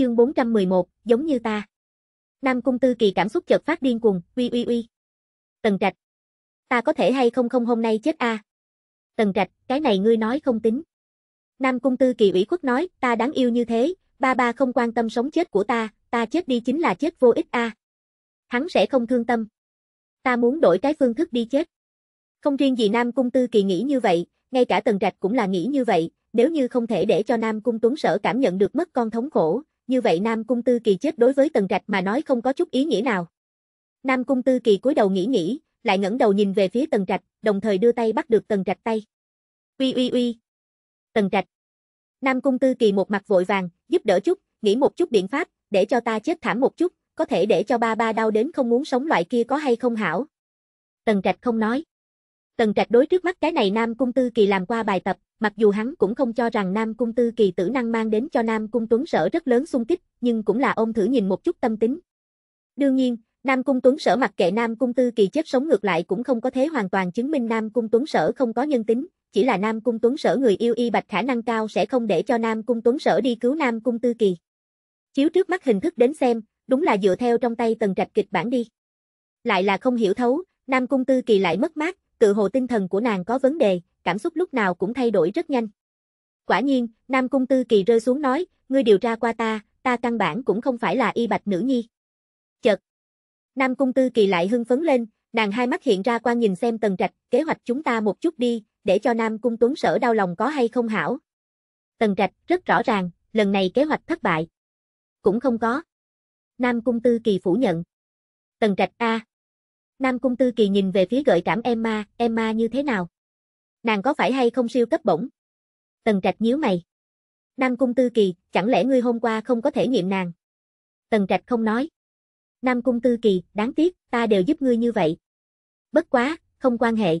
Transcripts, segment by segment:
chương 411, giống như ta. Nam Cung Tư Kỳ cảm xúc chợt phát điên cuồng, uy uy uy. Tần Trạch. Ta có thể hay không không hôm nay chết a à? Tần Trạch, cái này ngươi nói không tính. Nam Cung Tư Kỳ ủy khuất nói, ta đáng yêu như thế, ba ba không quan tâm sống chết của ta, ta chết đi chính là chết vô ích a à. Hắn sẽ không thương tâm. Ta muốn đổi cái phương thức đi chết. Không riêng gì Nam Cung Tư Kỳ nghĩ như vậy, ngay cả Tần Trạch cũng là nghĩ như vậy, nếu như không thể để cho Nam Cung Tuấn Sở cảm nhận được mất con thống khổ, như vậy Nam Cung Tư Kỳ chết đối với Tần Trạch mà nói không có chút ý nghĩa nào. Nam Cung Tư Kỳ cúi đầu nghĩ nghĩ, lại ngẩng đầu nhìn về phía Tần Trạch, đồng thời đưa tay bắt được Tần Trạch tay. "Uy uy uy." Tần Trạch. Nam Cung Tư Kỳ một mặt vội vàng, giúp đỡ chút, nghĩ một chút biện pháp, để cho ta chết thảm một chút, có thể để cho ba ba đau đến không muốn sống loại kia có hay không hảo. Tần Trạch không nói. Tần Trạch đối trước mắt cái này Nam Cung Tư Kỳ làm qua bài tập, Mặc dù hắn cũng không cho rằng Nam Cung Tư Kỳ tử năng mang đến cho Nam Cung Tuấn Sở rất lớn xung kích, nhưng cũng là ông thử nhìn một chút tâm tính. Đương nhiên, Nam Cung Tuấn Sở mặc kệ Nam Cung Tư Kỳ chết sống ngược lại cũng không có thế hoàn toàn chứng minh Nam Cung Tuấn Sở không có nhân tính, chỉ là Nam Cung Tuấn Sở người yêu y bạch khả năng cao sẽ không để cho Nam Cung Tuấn Sở đi cứu Nam Cung Tư Kỳ. Chiếu trước mắt hình thức đến xem, đúng là dựa theo trong tay tần trạch kịch bản đi. Lại là không hiểu thấu, Nam Cung Tư Kỳ lại mất mát, tự hồ tinh thần của nàng có vấn đề, cảm xúc lúc nào cũng thay đổi rất nhanh. Quả nhiên, Nam Cung Tư Kỳ rơi xuống nói, ngươi điều tra qua ta, ta căn bản cũng không phải là y bạch nữ nhi. chật. Nam Cung Tư Kỳ lại hưng phấn lên, nàng hai mắt hiện ra qua nhìn xem tần trạch, kế hoạch chúng ta một chút đi, để cho Nam Cung Tuấn Sở đau lòng có hay không hảo. Tần trạch, rất rõ ràng, lần này kế hoạch thất bại. Cũng không có. Nam Cung Tư Kỳ phủ nhận. Tần trạch A. Nam Cung Tư Kỳ nhìn về phía gợi cảm Emma, Emma như thế nào? Nàng có phải hay không siêu cấp bổng? Tần Trạch nhíu mày. Nam Cung Tư Kỳ, chẳng lẽ ngươi hôm qua không có thể nghiệm nàng? Tần Trạch không nói. Nam Cung Tư Kỳ, đáng tiếc, ta đều giúp ngươi như vậy. Bất quá, không quan hệ.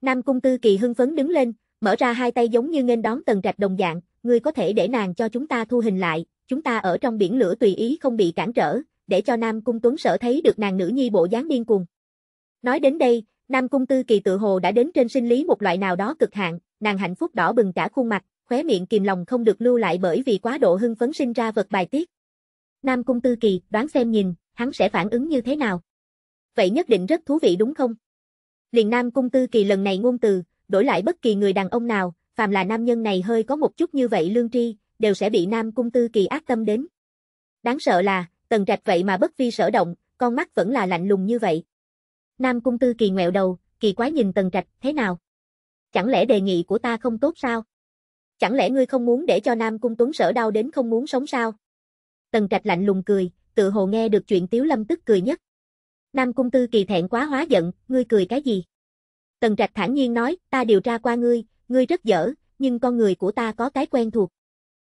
Nam Cung Tư Kỳ hưng phấn đứng lên, mở ra hai tay giống như nghênh đón Tần Trạch đồng dạng, ngươi có thể để nàng cho chúng ta thu hình lại, chúng ta ở trong biển lửa tùy ý không bị cản trở, để cho Nam Cung Tuấn Sở thấy được nàng nữ nhi bộ dáng điên cuồng. Nói đến đây, Nam Cung Tư Kỳ tự hồ đã đến trên sinh lý một loại nào đó cực hạn, nàng hạnh phúc đỏ bừng cả khuôn mặt, khóe miệng kìm lòng không được lưu lại bởi vì quá độ hưng phấn sinh ra vật bài tiết. Nam Cung Tư Kỳ, đoán xem nhìn, hắn sẽ phản ứng như thế nào? Vậy nhất định rất thú vị đúng không? Liền Nam Cung Tư Kỳ lần này ngôn từ, đổi lại bất kỳ người đàn ông nào, phàm là nam nhân này hơi có một chút như vậy lương tri, đều sẽ bị Nam Cung Tư Kỳ ác tâm đến. Đáng sợ là, tần trạch vậy mà bất vi sở động, con mắt vẫn là lạnh lùng như vậy. Nam Cung Tư Kỳ ngẹo đầu, kỳ quái nhìn Tần Trạch, thế nào? Chẳng lẽ đề nghị của ta không tốt sao? Chẳng lẽ ngươi không muốn để cho Nam Cung Tuấn sở đau đến không muốn sống sao? Tần Trạch lạnh lùng cười, tự hồ nghe được chuyện Tiếu Lâm tức cười nhất. Nam Cung Tư Kỳ thẹn quá hóa giận, ngươi cười cái gì? Tần Trạch thản nhiên nói, ta điều tra qua ngươi, ngươi rất dở, nhưng con người của ta có cái quen thuộc.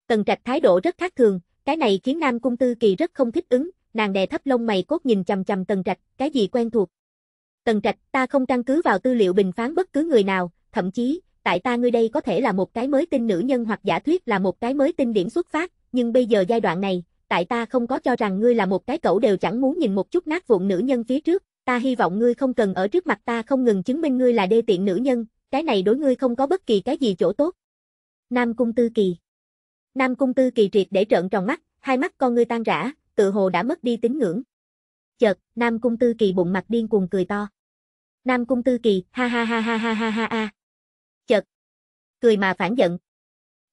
Tần Trạch thái độ rất khác thường, cái này khiến Nam Cung Tư Kỳ rất không thích ứng, nàng đè thấp lông mày cốt nhìn chằm chằm Tần Trạch, cái gì quen thuộc? Tần Trạch, ta không căn cứ vào tư liệu bình phán bất cứ người nào, thậm chí, tại ta ngươi đây có thể là một cái mới tin nữ nhân hoặc giả thuyết là một cái mới tin điểm xuất phát, nhưng bây giờ giai đoạn này, tại ta không có cho rằng ngươi là một cái cẩu đều chẳng muốn nhìn một chút nát vụn nữ nhân phía trước, ta hy vọng ngươi không cần ở trước mặt ta không ngừng chứng minh ngươi là đê tiện nữ nhân, cái này đối ngươi không có bất kỳ cái gì chỗ tốt. Nam Cung Tư Kỳ Nam Cung Tư Kỳ triệt để trợn tròn mắt, hai mắt con ngươi tan rã, tự hồ đã mất đi tín ngưỡng chợt, Nam Cung Tư Kỳ bụng mặt điên cuồng cười to. Nam Cung Tư Kỳ, ha ha ha ha ha ha ha ha. Chợt, cười mà phản giận.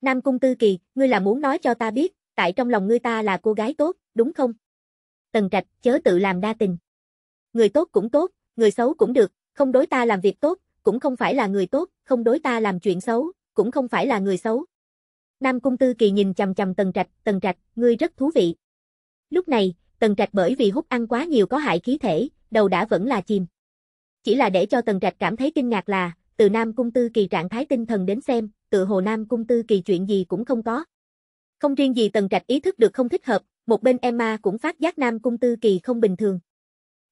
Nam Cung Tư Kỳ, ngươi là muốn nói cho ta biết, tại trong lòng ngươi ta là cô gái tốt, đúng không? Tần Trạch, chớ tự làm đa tình. Người tốt cũng tốt, người xấu cũng được, không đối ta làm việc tốt, cũng không phải là người tốt, không đối ta làm chuyện xấu, cũng không phải là người xấu. Nam Cung Tư Kỳ nhìn chằm chằm Tần Trạch, Tần Trạch, ngươi rất thú vị. Lúc này, Tần Trạch bởi vì hút ăn quá nhiều có hại khí thể, đầu đã vẫn là chìm. Chỉ là để cho Tần Trạch cảm thấy kinh ngạc là, từ Nam Cung Tư Kỳ trạng thái tinh thần đến xem, tự hồ Nam Cung Tư Kỳ chuyện gì cũng không có. Không riêng gì Tần Trạch ý thức được không thích hợp, một bên Emma cũng phát giác Nam Cung Tư Kỳ không bình thường.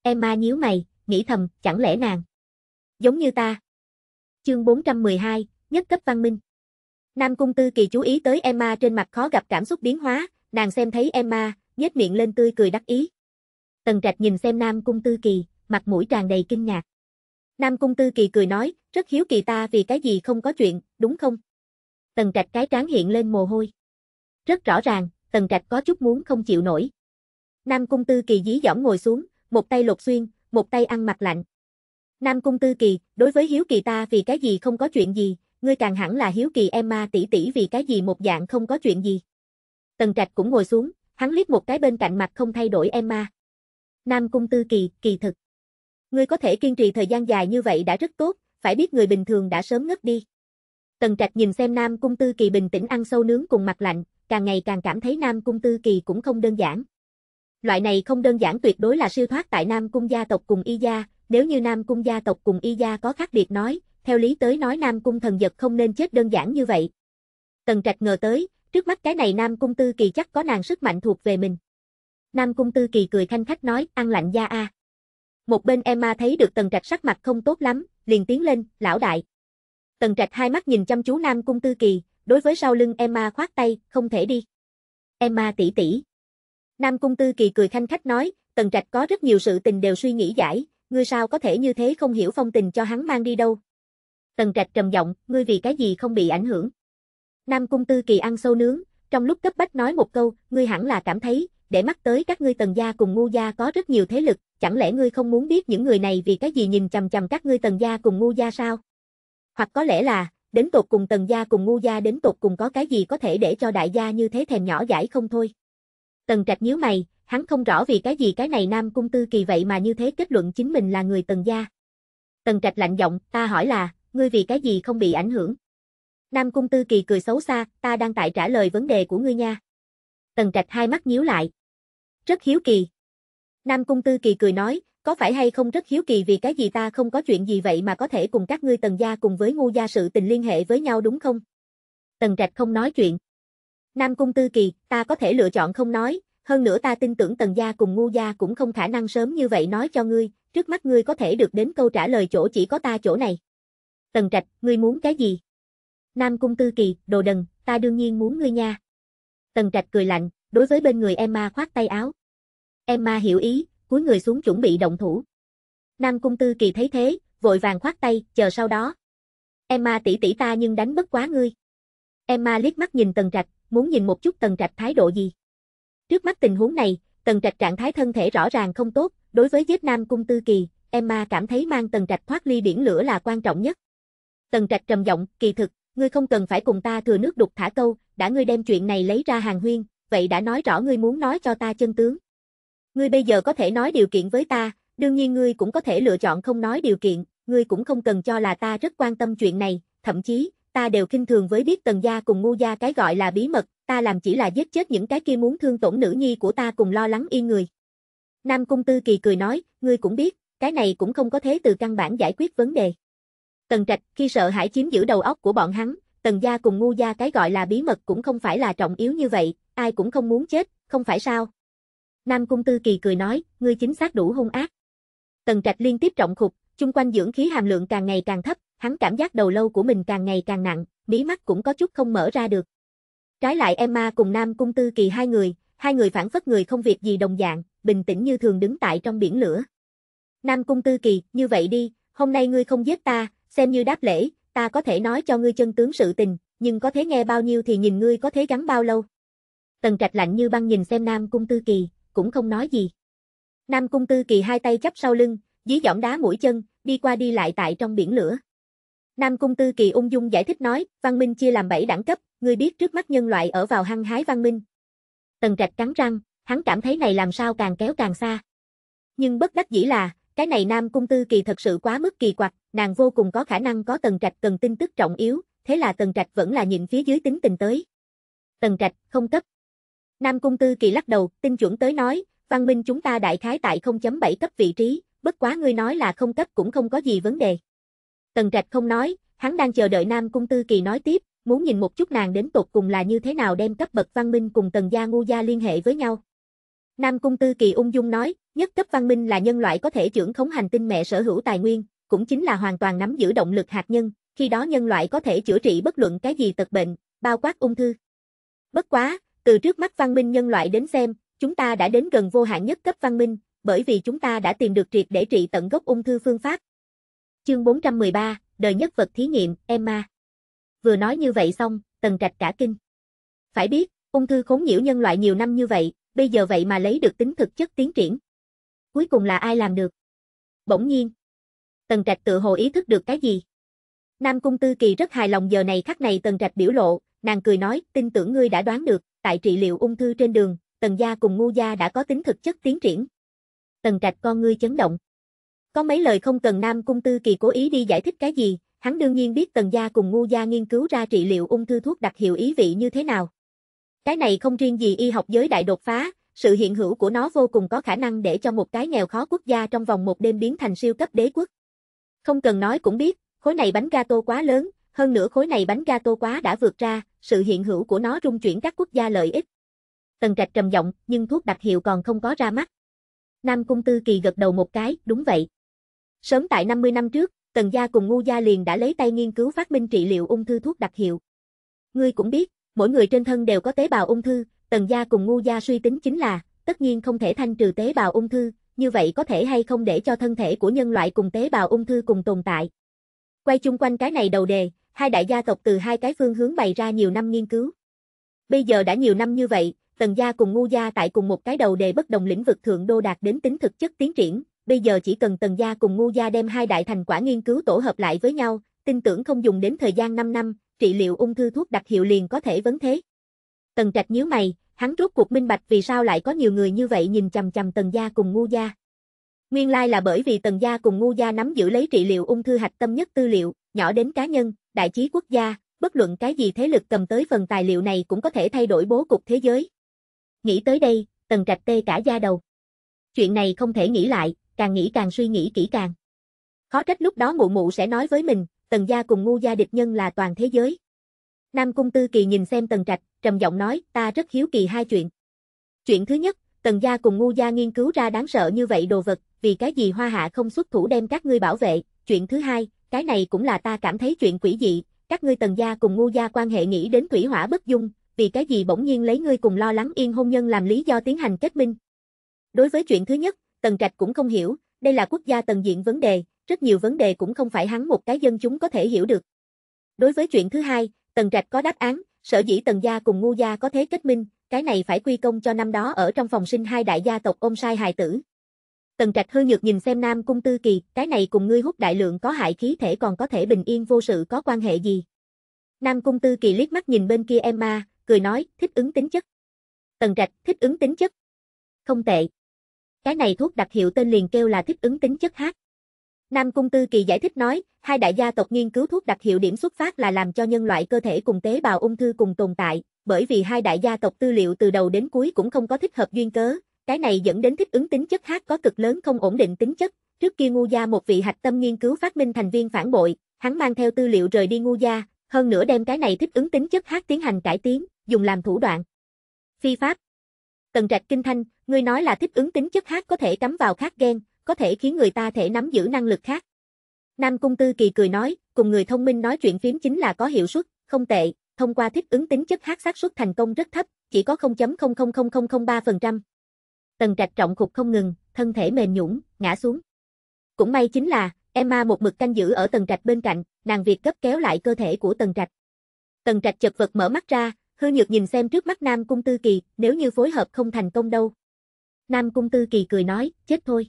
Emma nhíu mày, nghĩ thầm, chẳng lẽ nàng giống như ta. Chương 412, nhất cấp văn minh. Nam Cung Tư Kỳ chú ý tới Emma trên mặt khó gặp cảm xúc biến hóa, nàng xem thấy Emma, nhếch miệng lên tươi cười đắc ý. Tần Trạch nhìn xem Nam Cung Tư Kỳ, mặt mũi tràn đầy kinh ngạc. Nam Cung Tư Kỳ cười nói, rất hiếu kỳ ta vì cái gì không có chuyện, đúng không? Tần Trạch cái trán hiện lên mồ hôi. Rất rõ ràng, Tần Trạch có chút muốn không chịu nổi. Nam Cung Tư Kỳ dí dỏm ngồi xuống, một tay lột xuyên, một tay ăn mặt lạnh. Nam Cung Tư Kỳ, đối với hiếu kỳ ta vì cái gì không có chuyện gì, ngươi càng hẳn là hiếu kỳ em ma tỷ tỷ vì cái gì một dạng không có chuyện gì. Tần Trạch cũng ngồi xuống, Hắn liếc một cái bên cạnh mặt không thay đổi em ma. Nam Cung Tư Kỳ, kỳ thực. Ngươi có thể kiên trì thời gian dài như vậy đã rất tốt, phải biết người bình thường đã sớm ngất đi. Tần Trạch nhìn xem Nam Cung Tư Kỳ bình tĩnh ăn sâu nướng cùng mặt lạnh, càng ngày càng cảm thấy Nam Cung Tư Kỳ cũng không đơn giản. Loại này không đơn giản tuyệt đối là siêu thoát tại Nam Cung gia tộc cùng Y gia, nếu như Nam Cung gia tộc cùng Y gia có khác biệt nói, theo lý tới nói Nam Cung thần giật không nên chết đơn giản như vậy. Tần Trạch ngờ tới, Trước mắt cái này Nam Cung Tư Kỳ chắc có nàng sức mạnh thuộc về mình. Nam Cung Tư Kỳ cười thanh khách nói, ăn lạnh da a. Một bên Emma thấy được Tần Trạch sắc mặt không tốt lắm, liền tiến lên, lão đại. Tần Trạch hai mắt nhìn chăm chú Nam Cung Tư Kỳ, đối với sau lưng Emma khoát tay, không thể đi. Emma tỷ tỷ. Nam Cung Tư Kỳ cười thanh khách nói, Tần Trạch có rất nhiều sự tình đều suy nghĩ giải, ngươi sao có thể như thế không hiểu phong tình cho hắn mang đi đâu. Tần Trạch trầm giọng, ngươi vì cái gì không bị ảnh hưởng. Nam Cung Tư Kỳ ăn sâu nướng, trong lúc cấp bách nói một câu, ngươi hẳn là cảm thấy, để mắt tới các ngươi tần gia cùng ngu gia có rất nhiều thế lực, chẳng lẽ ngươi không muốn biết những người này vì cái gì nhìn chằm chằm các ngươi tần gia cùng ngu gia sao? Hoặc có lẽ là, đến tột cùng tần gia cùng ngu gia đến tột cùng có cái gì có thể để cho đại gia như thế thèm nhỏ giải không thôi. Tần trạch nhíu mày, hắn không rõ vì cái gì cái này nam cung tư kỳ vậy mà như thế kết luận chính mình là người tần gia. Tần trạch lạnh giọng, ta hỏi là, ngươi vì cái gì không bị ảnh hưởng? Nam Cung Tư Kỳ cười xấu xa, ta đang tại trả lời vấn đề của ngươi nha. Tần Trạch hai mắt nhíu lại. Rất hiếu kỳ. Nam Cung Tư Kỳ cười nói, có phải hay không rất hiếu kỳ vì cái gì ta không có chuyện gì vậy mà có thể cùng các ngươi Tần gia cùng với ngu gia sự tình liên hệ với nhau đúng không? Tần Trạch không nói chuyện. Nam Cung Tư Kỳ, ta có thể lựa chọn không nói, hơn nữa ta tin tưởng Tần gia cùng ngu gia cũng không khả năng sớm như vậy nói cho ngươi, trước mắt ngươi có thể được đến câu trả lời chỗ chỉ có ta chỗ này. Tần Trạch, ngươi muốn cái gì? Nam Cung Tư Kỳ, đồ đần, ta đương nhiên muốn ngươi nha. Tần Trạch cười lạnh, đối với bên người Emma khoát tay áo. Emma hiểu ý, cúi người xuống chuẩn bị động thủ. Nam Cung Tư Kỳ thấy thế, vội vàng khoát tay, chờ sau đó. Emma tỷ tỷ ta nhưng đánh bất quá ngươi. Emma liếc mắt nhìn Tần Trạch, muốn nhìn một chút Tần Trạch thái độ gì. Trước mắt tình huống này, Tần Trạch trạng thái thân thể rõ ràng không tốt, đối với giết Nam Cung Tư Kỳ, Emma cảm thấy mang Tần Trạch thoát ly biển lửa là quan trọng nhất. Tần Trạch trầm giọng, kỳ thực, ngươi không cần phải cùng ta thừa nước đục thả câu, đã ngươi đem chuyện này lấy ra hàng huyên, vậy đã nói rõ ngươi muốn nói cho ta chân tướng. Ngươi bây giờ có thể nói điều kiện với ta, đương nhiên ngươi cũng có thể lựa chọn không nói điều kiện, ngươi cũng không cần cho là ta rất quan tâm chuyện này, thậm chí, ta đều kinh thường với biết tần gia cùng ngu gia cái gọi là bí mật, ta làm chỉ là giết chết những cái kia muốn thương tổn nữ nhi của ta cùng lo lắng y người. Nam Cung Tư Kỳ cười nói, ngươi cũng biết, cái này cũng không có thế từ căn bản giải quyết vấn đề. Tần Trạch khi sợ hãi chiếm giữ đầu óc của bọn hắn, Tần gia cùng ngu gia cái gọi là bí mật cũng không phải là trọng yếu như vậy, ai cũng không muốn chết, không phải sao? Nam Cung Tư Kỳ cười nói, ngươi chính xác đủ hung ác. Tần Trạch liên tiếp trọng khục, chung quanh dưỡng khí hàm lượng càng ngày càng thấp, hắn cảm giác đầu lâu của mình càng ngày càng nặng, mí mắt cũng có chút không mở ra được. Trái lại Emma cùng Nam Cung Tư Kỳ hai người, hai người phản phất người không việc gì đồng dạng, bình tĩnh như thường đứng tại trong biển lửa. Nam Cung Tư Kỳ, như vậy đi, hôm nay ngươi không giết ta, xem như đáp lễ, ta có thể nói cho ngươi chân tướng sự tình, nhưng có thế nghe bao nhiêu thì nhìn ngươi có thế gắn bao lâu. Tần trạch lạnh như băng nhìn xem Nam Cung Tư Kỳ, cũng không nói gì. Nam Cung Tư Kỳ hai tay chắp sau lưng, dí giỏng đá mũi chân, đi qua đi lại tại trong biển lửa. Nam Cung Tư Kỳ ung dung giải thích nói, văn minh chia làm bảy đẳng cấp, ngươi biết trước mắt nhân loại ở vào hăng hái văn minh. Tần Trạch cắn răng, hắn cảm thấy này làm sao càng kéo càng xa. Nhưng bất đắc dĩ là, cái này Nam Cung Tư Kỳ thật sự quá mức kỳ quặc, nàng vô cùng có khả năng có Tần Trạch cần tin tức trọng yếu, thế là Tần Trạch vẫn là nhịn phía dưới tính tình tới. Tần Trạch, không cấp. Nam Cung Tư Kỳ lắc đầu, tin chuẩn tới nói, văn minh chúng ta đại khái tại 0.7 cấp vị trí, bất quá ngươi nói là không cấp cũng không có gì vấn đề. Tần Trạch không nói, hắn đang chờ đợi Nam Cung Tư Kỳ nói tiếp, muốn nhìn một chút nàng đến tột cùng là như thế nào đem cấp bậc văn minh cùng Tần Gia Ngu Gia liên hệ với nhau. Nam Cung Tư Kỳ ung dung nói, Nhất cấp văn minh là nhân loại có thể trưởng khống hành tinh mẹ sở hữu tài nguyên, cũng chính là hoàn toàn nắm giữ động lực hạt nhân, khi đó nhân loại có thể chữa trị bất luận cái gì tật bệnh, bao quát ung thư. Bất quá, từ trước mắt văn minh nhân loại đến xem, chúng ta đã đến gần vô hạn nhất cấp văn minh, bởi vì chúng ta đã tìm được triệt để trị tận gốc ung thư phương pháp. Chương 413, đời nhất vật thí nghiệm, Emma. Vừa nói như vậy xong, Tần Trạch cả kinh. Phải biết, ung thư khốn nhiễu nhân loại nhiều năm như vậy, bây giờ vậy mà lấy được tính thực chất tiến triển cuối cùng là ai làm được? Bỗng nhiên, Tần Trạch tự hồ ý thức được cái gì? Nam Cung Tư Kỳ rất hài lòng giờ này khắc này Tần Trạch biểu lộ, nàng cười nói, tin tưởng ngươi đã đoán được, tại trị liệu ung thư trên đường, Tần gia cùng Ngô gia đã có tính thực chất tiến triển. Tần Trạch con ngươi chấn động. Có mấy lời không cần Nam Cung Tư Kỳ cố ý đi giải thích cái gì, hắn đương nhiên biết Tần gia cùng Ngô gia nghiên cứu ra trị liệu ung thư thuốc đặc hiệu ý vị như thế nào. Cái này không riêng gì y học giới đại đột phá, sự hiện hữu của nó vô cùng có khả năng để cho một cái nghèo khó quốc gia trong vòng một đêm biến thành siêu cấp đế quốc. Không cần nói cũng biết, khối này bánh gato quá lớn, hơn nữa khối này bánh gato quá đã vượt ra, sự hiện hữu của nó rung chuyển các quốc gia lợi ích. Tần Trạch trầm giọng, nhưng thuốc đặc hiệu còn không có ra mắt. Nam Cung Tư Kỳ gật đầu một cái, đúng vậy. Sớm tại 50 năm trước, Tần gia cùng Ngô gia liền đã lấy tay nghiên cứu phát minh trị liệu ung thư thuốc đặc hiệu. Ngươi cũng biết, mỗi người trên thân đều có tế bào ung thư, Tần gia cùng ngu gia suy tính chính là, tất nhiên không thể thanh trừ tế bào ung thư, như vậy có thể hay không để cho thân thể của nhân loại cùng tế bào ung thư cùng tồn tại. Quay chung quanh cái này đầu đề, hai đại gia tộc từ hai cái phương hướng bày ra nhiều năm nghiên cứu. Bây giờ đã nhiều năm như vậy, Tần gia cùng Ngô gia tại cùng một cái đầu đề bất đồng lĩnh vực thượng đô đạt đến tính thực chất tiến triển, bây giờ chỉ cần Tần gia cùng Ngô gia đem hai đại thành quả nghiên cứu tổ hợp lại với nhau, tin tưởng không dùng đến thời gian 5 năm, trị liệu ung thư thuốc đặc hiệu liền có thể vấn thế. Tần Trạch nhíu mày, hắn rốt cuộc minh bạch vì sao lại có nhiều người như vậy nhìn chằm chằm Tần Gia cùng Ngu Gia. Nguyên lai là bởi vì Tần Gia cùng Ngu Gia nắm giữ lấy trị liệu ung thư hạch tâm nhất tư liệu, nhỏ đến cá nhân, đại chí quốc gia, bất luận cái gì thế lực cầm tới phần tài liệu này cũng có thể thay đổi bố cục thế giới. Nghĩ tới đây, Tần Trạch tê cả da đầu. Chuyện này không thể nghĩ lại, càng nghĩ càng suy nghĩ kỹ càng. Khó trách lúc đó mụ mụ sẽ nói với mình, Tần Gia cùng Ngu Gia địch nhân là toàn thế giới. Nam Cung Tư Kỳ nhìn xem Tần Trạch, trầm giọng nói, ta rất hiếu kỳ hai chuyện. Chuyện thứ nhất, Tần gia cùng ngu gia nghiên cứu ra đáng sợ như vậy đồ vật, vì cái gì hoa hạ không xuất thủ đem các ngươi bảo vệ. Chuyện thứ hai, cái này cũng là ta cảm thấy chuyện quỷ dị, các ngươi Tần gia cùng ngu gia quan hệ nghĩ đến thủy hỏa bất dung, vì cái gì bỗng nhiên lấy ngươi cùng lo lắng yên hôn nhân làm lý do tiến hành kết minh. Đối với chuyện thứ nhất, Tần Trạch cũng không hiểu, đây là quốc gia tần diện vấn đề, rất nhiều vấn đề cũng không phải hắn một cái dân chúng có thể hiểu được. Đối với chuyện thứ hai, Tần Trạch có đáp án, sở dĩ Tần gia cùng Ngu gia có thế kết minh, cái này phải quy công cho năm đó ở trong phòng sinh hai đại gia tộc ôm sai hài tử. Tần Trạch hư nhược nhìn xem Nam Cung Tư Kỳ, cái này cùng ngươi hút đại lượng có hại khí thể còn có thể bình yên vô sự có quan hệ gì? Nam Cung Tư Kỳ liếc mắt nhìn bên kia Emma, cười nói, thích ứng tính chất. Tần Trạch, thích ứng tính chất. Không tệ. Cái này thuốc đặc hiệu tên liền kêu là thích ứng tính chất hát. Nam Cung Tư Kỳ giải thích nói, hai đại gia tộc nghiên cứu thuốc đặc hiệu điểm xuất phát là làm cho nhân loại cơ thể cùng tế bào ung thư cùng tồn tại, bởi vì hai đại gia tộc tư liệu từ đầu đến cuối cũng không có thích hợp duyên cớ, cái này dẫn đến thích ứng tính chất khác có cực lớn không ổn định tính chất. Trước kia ngu gia một vị hạch tâm nghiên cứu phát minh thành viên phản bội, hắn mang theo tư liệu rời đi ngu gia, hơn nữa đem cái này thích ứng tính chất khác tiến hành cải tiến, dùng làm thủ đoạn. Phi pháp. Tần Trạch Kinh Thanh, ngươi nói là thích ứng tính chất khác có thể cắm vào khác gen, có thể khiến người ta thể nắm giữ năng lực khác. Nam Cung Tư Kỳ cười nói, cùng người thông minh nói chuyện phím chính là có hiệu suất, không tệ, thông qua thích ứng tính chất hát xác suất thành công rất thấp, chỉ có 0.000003%. Tần trạch trọng khục không ngừng, thân thể mềm nhũn, ngã xuống. Cũng may chính là, Emma một mực canh giữ ở tần trạch bên cạnh, nàng việc cấp kéo lại cơ thể của tần trạch. Tần trạch chật vật mở mắt ra, hư nhược nhìn xem trước mắt Nam Cung Tư Kỳ, nếu như phối hợp không thành công đâu. Nam Cung Tư Kỳ cười nói, chết thôi.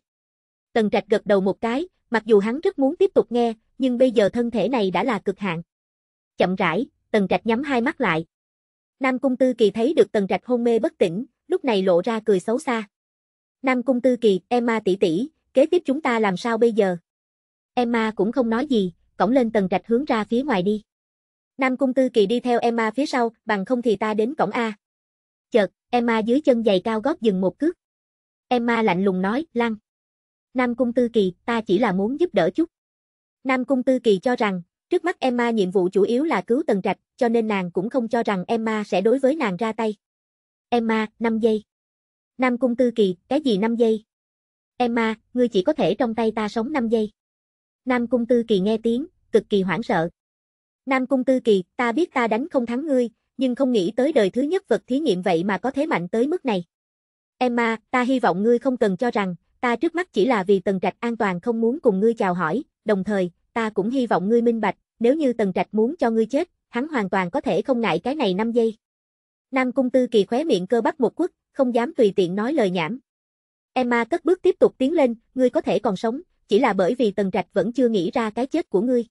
Tần Trạch gật đầu một cái, mặc dù hắn rất muốn tiếp tục nghe, nhưng bây giờ thân thể này đã là cực hạn. Chậm rãi, Tần Trạch nhắm hai mắt lại. Nam Cung Tư Kỳ thấy được Tần Trạch hôn mê bất tỉnh, lúc này lộ ra cười xấu xa. Nam Cung Tư Kỳ, Emma tỷ tỷ, kế tiếp chúng ta làm sao bây giờ? Emma cũng không nói gì, cổng lên Tần Trạch hướng ra phía ngoài đi. Nam Cung Tư Kỳ đi theo Emma phía sau, bằng không thì ta đến cổng A. Chợt, Emma dưới chân giày cao gót dừng một cước. Emma lạnh lùng nói, lăng. Nam Cung Tư Kỳ, ta chỉ là muốn giúp đỡ chút. Nam Cung Tư Kỳ cho rằng, trước mắt Emma nhiệm vụ chủ yếu là cứu Tần Trạch, cho nên nàng cũng không cho rằng Emma sẽ đối với nàng ra tay. Emma, 5 giây. Nam Cung Tư Kỳ, cái gì 5 giây? Emma, ngươi chỉ có thể trong tay ta sống 5 giây. Nam Cung Tư Kỳ nghe tiếng, cực kỳ hoảng sợ. Nam Cung Tư Kỳ, ta biết ta đánh không thắng ngươi, nhưng không nghĩ tới đời thứ nhất vật thí nghiệm vậy mà có thế mạnh tới mức này. Emma, ta hy vọng ngươi không cần cho rằng, ta trước mắt chỉ là vì Tần Trạch an toàn không muốn cùng ngươi chào hỏi, đồng thời, ta cũng hy vọng ngươi minh bạch, nếu như Tần Trạch muốn cho ngươi chết, hắn hoàn toàn có thể không ngại cái này 5 giây. Nam Cung Tư Kỳ khóe miệng cơ bắp một quất, không dám tùy tiện nói lời nhảm. Emma cất bước tiếp tục tiến lên, ngươi có thể còn sống, chỉ là bởi vì Tần Trạch vẫn chưa nghĩ ra cái chết của ngươi.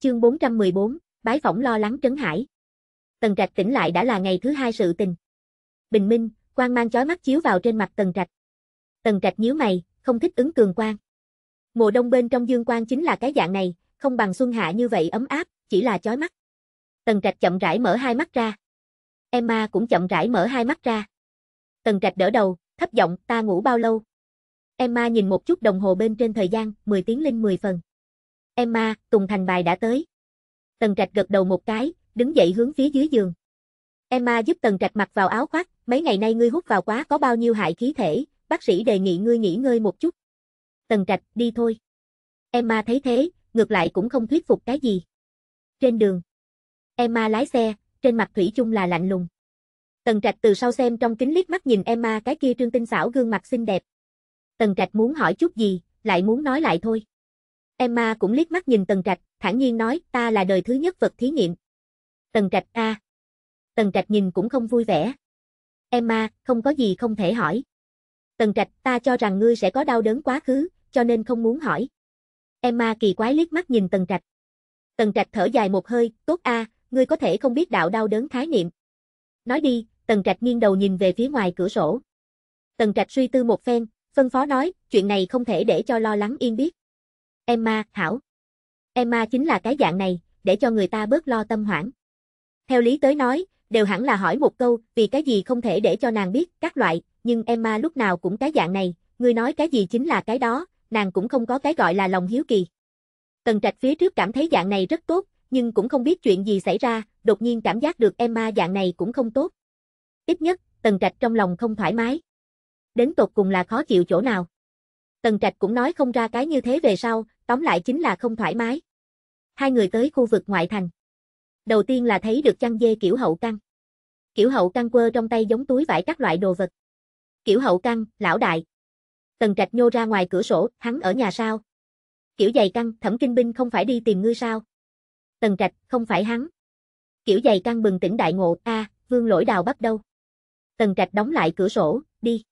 Chương 414, bái phỏng lo lắng trấn hải. Tần Trạch tỉnh lại đã là ngày thứ hai sự tình. Bình minh, quang mang chói mắt chiếu vào trên mặt Tần Trạch. Tần Trạch nhíu mày, không thích ứng cường quang. Mùa đông bên trong dương quang chính là cái dạng này, không bằng xuân hạ như vậy ấm áp, chỉ là chói mắt. Tần Trạch chậm rãi mở hai mắt ra. Emma cũng chậm rãi mở hai mắt ra. Tần Trạch đỡ đầu, thấp giọng, ta ngủ bao lâu? Emma nhìn một chút đồng hồ bên trên thời gian, 10 tiếng linh 10 phần. Emma, Tùng Thành bài đã tới. Tần Trạch gật đầu một cái, đứng dậy hướng phía dưới giường. Emma giúp Tần Trạch mặc vào áo khoác, mấy ngày nay ngươi hút vào quá có bao nhiêu hại khí thể, bác sĩ đề nghị ngươi nghỉ ngơi một chút. Tần Trạch, đi thôi. Emma thấy thế, ngược lại cũng không thuyết phục cái gì. Trên đường, Emma lái xe, trên mặt Thủy chung là lạnh lùng. Tần Trạch từ sau xem trong kính liếc mắt nhìn Emma cái kia trương tinh xảo gương mặt xinh đẹp. Tần Trạch muốn hỏi chút gì, lại muốn nói lại thôi. Emma cũng liếc mắt nhìn Tần Trạch, thản nhiên nói, ta là đời thứ nhất vật thí nghiệm. Tần Trạch a. Tần Trạch nhìn cũng không vui vẻ. Emma, không có gì không thể hỏi. Tần Trạch, ta cho rằng ngươi sẽ có đau đớn quá khứ, cho nên không muốn hỏi. Emma kỳ quái liếc mắt nhìn Tần Trạch. Tần Trạch thở dài một hơi, tốt a, ngươi có thể không biết đạo đau đớn khái niệm. Nói đi, Tần Trạch nghiêng đầu nhìn về phía ngoài cửa sổ. Tần Trạch suy tư một phen, phân phó nói, chuyện này không thể để cho lo lắng yên biết. Emma, hảo. Emma chính là cái dạng này, để cho người ta bớt lo tâm hoảng. Theo lý tới nói, đều hẳn là hỏi một câu, vì cái gì không thể để cho nàng biết, các loại, nhưng Emma lúc nào cũng cái dạng này, ngươi nói cái gì chính là cái đó, nàng cũng không có cái gọi là lòng hiếu kỳ. Tần trạch phía trước cảm thấy dạng này rất tốt, nhưng cũng không biết chuyện gì xảy ra, đột nhiên cảm giác được Emma dạng này cũng không tốt. Ít nhất, tần trạch trong lòng không thoải mái. Đến tột cùng là khó chịu chỗ nào. Tần trạch cũng nói không ra cái như thế về sau, tóm lại chính là không thoải mái. Hai người tới khu vực ngoại thành. Đầu tiên là thấy được chăn dê kiểu hậu căng. Kiểu hậu căng quơ trong tay giống túi vải các loại đồ vật. Kiểu hậu căng, lão đại. Tần Trạch nhô ra ngoài cửa sổ, hắn ở nhà sao? Kiểu dày căng, thẩm kinh binh không phải đi tìm ngươi sao? Tần Trạch, không phải hắn. Kiểu dày căng bừng tỉnh đại ngộ, a, à, vương lỗi đào bắt đâu? Tần Trạch đóng lại cửa sổ, đi.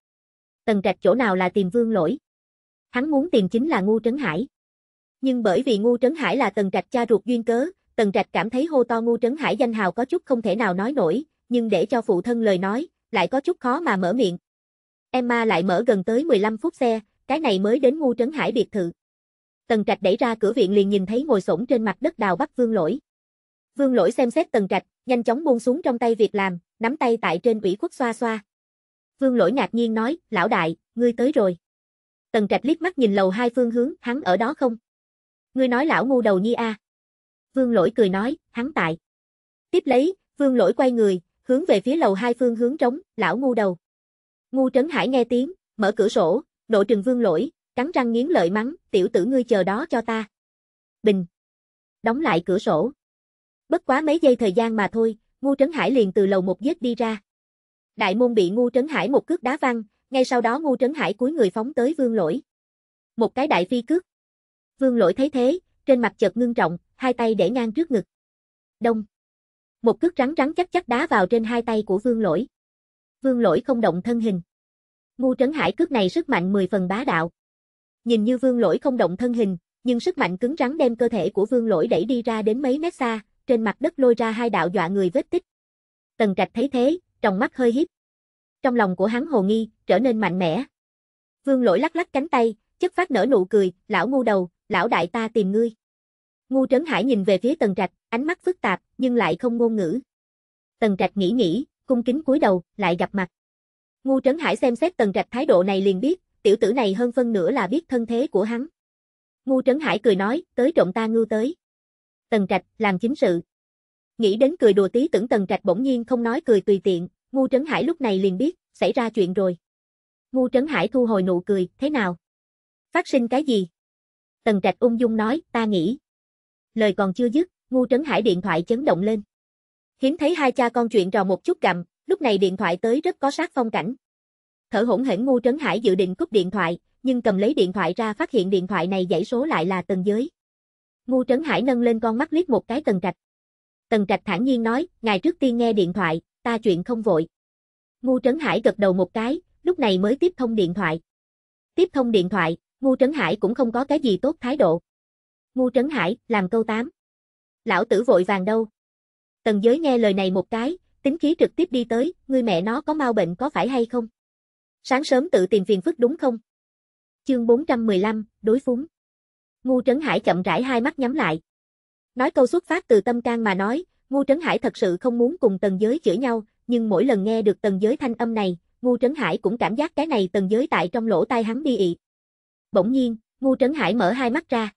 Tần Trạch chỗ nào là tìm vương lỗi? Hắn muốn tìm chính là ngu trấn hải. Nhưng bởi vì ngu trấn hải là Tần Trạch cha ruột duyên cớ, Tần Trạch cảm thấy hô to ngu trấn hải danh hào có chút không thể nào nói nổi, nhưng để cho phụ thân lời nói, lại có chút khó mà mở miệng, Emma lại mở gần tới 15 phút xe, cái này mới đến ngu trấn hải biệt thự. Tần Trạch đẩy ra cửa viện liền nhìn thấy ngồi xổm trên mặt đất đào Bắc Vương Lỗi. Vương Lỗi xem xét Tần Trạch, nhanh chóng buông xuống trong tay việc làm, nắm tay tại trên ủy khuất xoa xoa. Vương Lỗi ngạc nhiên nói, lão đại, ngươi tới rồi. Tần Trạch liếc mắt nhìn lầu hai phương hướng, hắn ở đó không? Ngươi nói lão ngu đầu nhi a. Vương Lỗi cười nói, hắn tại. Tiếp lấy, Vương Lỗi quay người, hướng về phía lầu hai phương hướng trống, lão ngu đầu. Ngu Trấn Hải nghe tiếng, mở cửa sổ, nộ trừng vương lỗi, cắn răng nghiến lợi mắng, tiểu tử ngươi chờ đó cho ta. Bình. Đóng lại cửa sổ. Bất quá mấy giây thời gian mà thôi, Ngu Trấn Hải liền từ lầu một giết đi ra. Đại môn bị Ngu Trấn Hải một cước đá văng, ngay sau đó Ngu Trấn Hải cúi người phóng tới vương lỗi. Một cái đại phi cước. Vương lỗi thấy thế, trên mặt chợt ngưng trọng, hai tay để ngang trước ngực. Đông. Một cước rắn rắn chắc chắc đá vào trên hai tay của vương lỗi vương lỗi không động thân hình. Ngu trấn hải cước này sức mạnh 10 phần bá đạo. Nhìn như vương lỗi không động thân hình, nhưng sức mạnh cứng rắn đem cơ thể của vương lỗi đẩy đi ra đến mấy mét xa, trên mặt đất lôi ra hai đạo dọa người vết tích. Tần trạch thấy thế, trong mắt hơi híp. Trong lòng của hắn hồ nghi, trở nên mạnh mẽ. Vương lỗi lắc lắc cánh tay, chất phát nở nụ cười, lão ngu đầu, lão đại ta tìm ngươi. Ngu trấn hải nhìn về phía tần trạch, ánh mắt phức tạp, nhưng lại không ngôn ngữ. Tần trạch nghĩ nghĩ, cung kính cúi đầu, lại gặp mặt. Ngu Trấn Hải xem xét Tần Trạch thái độ này liền biết, tiểu tử này hơn phân nửa là biết thân thế của hắn. Ngu Trấn Hải cười nói, tới trộm ta ngưu tới. Tần Trạch, làm chính sự. Nghĩ đến cười đùa tí tưởng Tần Trạch bỗng nhiên không nói cười tùy tiện, Ngu Trấn Hải lúc này liền biết, xảy ra chuyện rồi. Ngu Trấn Hải thu hồi nụ cười, thế nào? Phát sinh cái gì? Tần Trạch ung dung nói, ta nghĩ. Lời còn chưa dứt, Ngu Trấn Hải điện thoại chấn động lên. Hiếm thấy hai cha con chuyện trò một chút gặm, lúc này điện thoại tới rất có sát phong cảnh. Thở hổn hển ngu trấn hải dự định cúp điện thoại, nhưng cầm lấy điện thoại ra phát hiện điện thoại này dãy số lại là tần giới. Ngu trấn hải nâng lên con mắt liếc một cái tần trạch. Tần trạch thản nhiên nói, ngài trước tiên nghe điện thoại, ta chuyện không vội. Ngu trấn hải gật đầu một cái, lúc này mới tiếp thông điện thoại. Tiếp thông điện thoại, ngu trấn hải cũng không có cái gì tốt thái độ. Ngu trấn hải, làm câu tám. Lão tử vội vàng đâu. Tần giới nghe lời này một cái, tính khí trực tiếp đi tới, ngươi mẹ nó có mau bệnh có phải hay không? Sáng sớm tự tìm phiền phức đúng không? Chương 415, đối phúng. Ngu Trấn Hải chậm rãi hai mắt nhắm lại. Nói câu xuất phát từ tâm can mà nói, Ngu Trấn Hải thật sự không muốn cùng tần giới chửi nhau, nhưng mỗi lần nghe được tần giới thanh âm này, Ngu Trấn Hải cũng cảm giác cái này tần giới tại trong lỗ tai hắn đi ị. Bỗng nhiên, Ngu Trấn Hải mở hai mắt ra.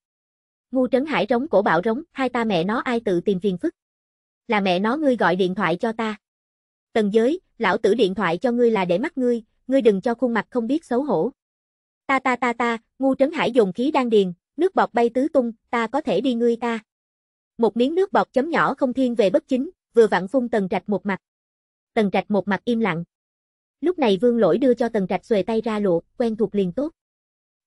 Ngu Trấn Hải rống cổ bạo rống, hai ta mẹ nó ai tự tìm phiền phức là mẹ nó ngươi gọi điện thoại cho ta. Tần giới, lão tử điện thoại cho ngươi là để mắt ngươi, ngươi đừng cho khuôn mặt không biết xấu hổ. Ta ta ta ta, ngu trấn hải dùng khí đang điền, nước bọt bay tứ tung, ta có thể đi ngươi ta. Một miếng nước bọt chấm nhỏ không thiên về bất chính, vừa vặn phun tần trạch một mặt. Tần trạch một mặt im lặng. Lúc này vương lỗi đưa cho tần trạch xuề tay ra lộ, quen thuộc liền tốt.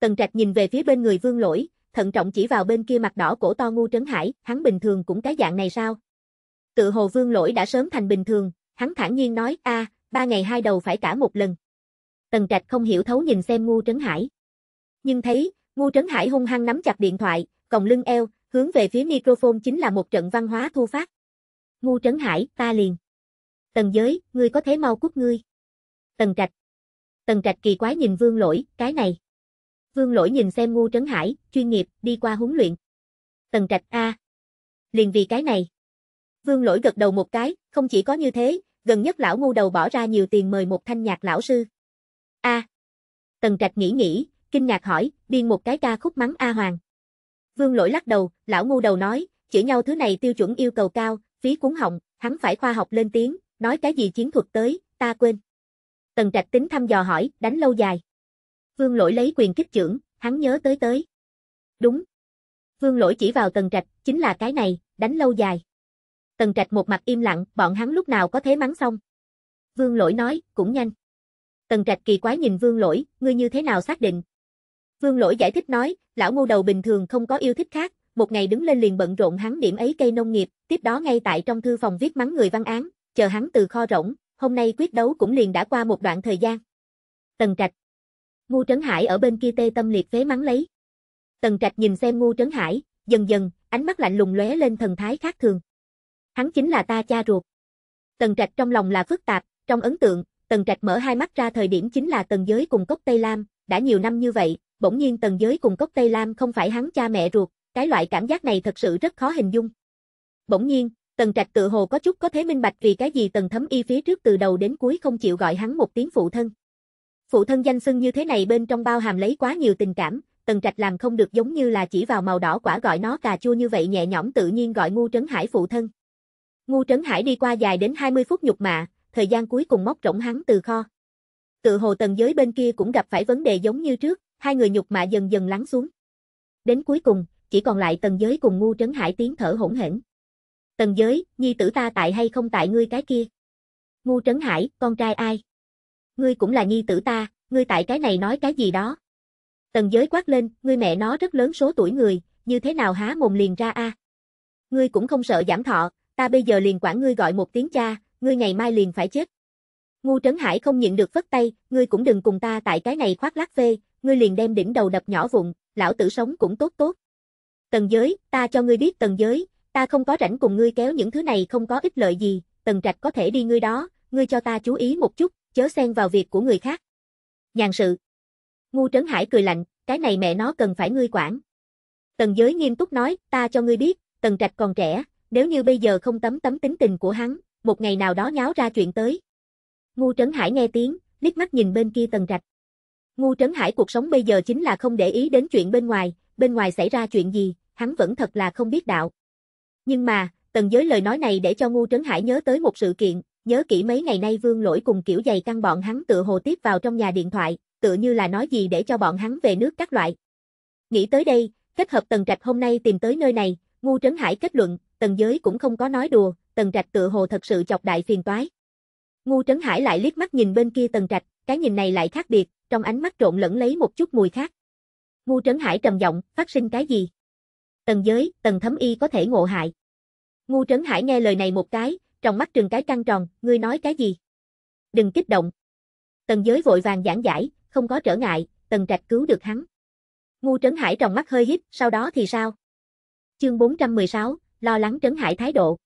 Tần trạch nhìn về phía bên người vương lỗi, thận trọng chỉ vào bên kia mặt đỏ cổ to ngu trấn hải, hắn bình thường cũng cái dạng này sao, Tự hồ vương lỗi đã sớm thành bình thường, hắn thản nhiên nói a ba ngày hai đầu phải cả một lần. Tần trạch không hiểu thấu nhìn xem ngu trấn hải. Nhưng thấy, ngu trấn hải hung hăng nắm chặt điện thoại, còng lưng eo, hướng về phía microphone chính là một trận văn hóa thu phát. Ngu trấn hải, ta liền. Tần giới, ngươi có thế mau cút ngươi. Tần trạch. Tần trạch kỳ quái nhìn vương lỗi, cái này. Vương lỗi nhìn xem ngu trấn hải, chuyên nghiệp, đi qua huấn luyện. Tần trạch A. Liền vì cái này. Vương lỗi gật đầu một cái, không chỉ có như thế, gần nhất lão ngu đầu bỏ ra nhiều tiền mời một thanh nhạc lão sư. A. Tần Trạch nghĩ nghĩ, kinh ngạc hỏi, biên một cái ca khúc mắng A Hoàng. Vương lỗi lắc đầu, lão ngu đầu nói, chỉ nhau thứ này tiêu chuẩn yêu cầu cao, phí cuốn họng, hắn phải khoa học lên tiếng, nói cái gì chiến thuật tới, ta quên. Tần Trạch tính thăm dò hỏi, đánh lâu dài. Vương lỗi lấy quyền kích trưởng, hắn nhớ tới tới. Đúng. Vương lỗi chỉ vào Tần Trạch, chính là cái này, đánh lâu dài. Tần Trạch một mặt im lặng, bọn hắn lúc nào có thế mắng xong. Vương Lỗi nói, cũng nhanh. Tần Trạch kỳ quái nhìn Vương Lỗi, ngươi như thế nào xác định? Vương Lỗi giải thích nói, lão ngu đầu bình thường không có yêu thích khác, một ngày đứng lên liền bận rộn hắn điểm ấy cây nông nghiệp, tiếp đó ngay tại trong thư phòng viết mắng người văn án, chờ hắn từ kho rỗng, hôm nay quyết đấu cũng liền đã qua một đoạn thời gian. Tần Trạch Ngu Trấn Hải ở bên kia tê tâm liệt phế mắng lấy. Tần Trạch nhìn xem Ngu Trấn Hải, dần dần, ánh mắt lạnh lùng lóe lên thần thái khác thường hắn chính là ta cha ruột. Tần Trạch trong lòng là phức tạp, trong ấn tượng, Tần Trạch mở hai mắt ra thời điểm chính là Tần Giới cùng Cốc Tây Lam, đã nhiều năm như vậy, bỗng nhiên Tần Giới cùng Cốc Tây Lam không phải hắn cha mẹ ruột, cái loại cảm giác này thật sự rất khó hình dung. Bỗng nhiên, Tần Trạch tự hồ có chút có thế minh bạch vì cái gì Tần Thấm Y phía trước từ đầu đến cuối không chịu gọi hắn một tiếng phụ thân. Phụ thân danh xưng như thế này bên trong bao hàm lấy quá nhiều tình cảm, Tần Trạch làm không được giống như là chỉ vào màu đỏ quả gọi nó cà chua như vậy nhẹ nhõm tự nhiên gọi ngu trấn hải phụ thân. Ngu Trấn Hải đi qua dài đến 20 phút nhục mạ, thời gian cuối cùng móc rỗng hắn từ kho. Tự hồ Tần giới bên kia cũng gặp phải vấn đề giống như trước, hai người nhục mạ dần dần lắng xuống. Đến cuối cùng, chỉ còn lại Tần giới cùng ngu trấn hải tiếng thở hỗn hển. Tần giới, nhi tử ta tại hay không tại ngươi cái kia? Ngu trấn hải, con trai ai? Ngươi cũng là nhi tử ta, ngươi tại cái này nói cái gì đó? Tần giới quát lên, ngươi mẹ nó rất lớn số tuổi người, như thế nào há mồm liền ra a? À? Ngươi cũng không sợ giảm thọ, ta bây giờ liền quản ngươi gọi một tiếng cha, ngươi ngày mai liền phải chết. Ngu Trấn Hải không nhịn được vất tay, ngươi cũng đừng cùng ta tại cái này khoác lác phê, ngươi liền đem đỉnh đầu đập nhỏ vụn, lão tử sống cũng tốt tốt. Tần giới, ta cho ngươi biết tần giới, ta không có rảnh cùng ngươi kéo những thứ này không có ích lợi gì, tần trạch có thể đi ngươi đó, ngươi cho ta chú ý một chút, chớ xen vào việc của người khác. Nhàn sự. Ngu Trấn Hải cười lạnh, cái này mẹ nó cần phải ngươi quản. Tần giới nghiêm túc nói, ta cho ngươi biết, tần trạch còn trẻ, nếu như bây giờ không tấm tấm tính tình của hắn, một ngày nào đó nháo ra chuyện tới. Ngu Trấn Hải nghe tiếng, liếc mắt nhìn bên kia tầng rạch. Ngu Trấn Hải cuộc sống bây giờ chính là không để ý đến chuyện bên ngoài, bên ngoài xảy ra chuyện gì, hắn vẫn thật là không biết đạo. Nhưng mà, tần giới lời nói này để cho Ngu Trấn Hải nhớ tới một sự kiện, nhớ kỹ mấy ngày nay vương lỗi cùng kiểu giày căng bọn hắn tự hồ tiếp vào trong nhà điện thoại, tự như là nói gì để cho bọn hắn về nước các loại. Nghĩ tới đây, kết hợp tần trạch hôm nay tìm tới nơi này, Ngu Trấn Hải kết luận, tần giới cũng không có nói đùa, tần trạch tự hồ thật sự chọc đại phiền toái. Ngu Trấn Hải lại liếc mắt nhìn bên kia tần trạch, cái nhìn này lại khác biệt, trong ánh mắt trộn lẫn lấy một chút mùi khác. Ngu Trấn Hải trầm giọng, phát sinh cái gì? Tần giới, tần thấm y có thể ngộ hại. Ngu Trấn Hải nghe lời này một cái, trong mắt trừng cái căng tròn, ngươi nói cái gì? Đừng kích động. Tần giới vội vàng giảng giải, không có trở ngại, tần trạch cứu được hắn. Ngu Trấn Hải trong mắt hơi híp, sau đó thì sao? Chương 416, lo lắng trấn hải thái độ.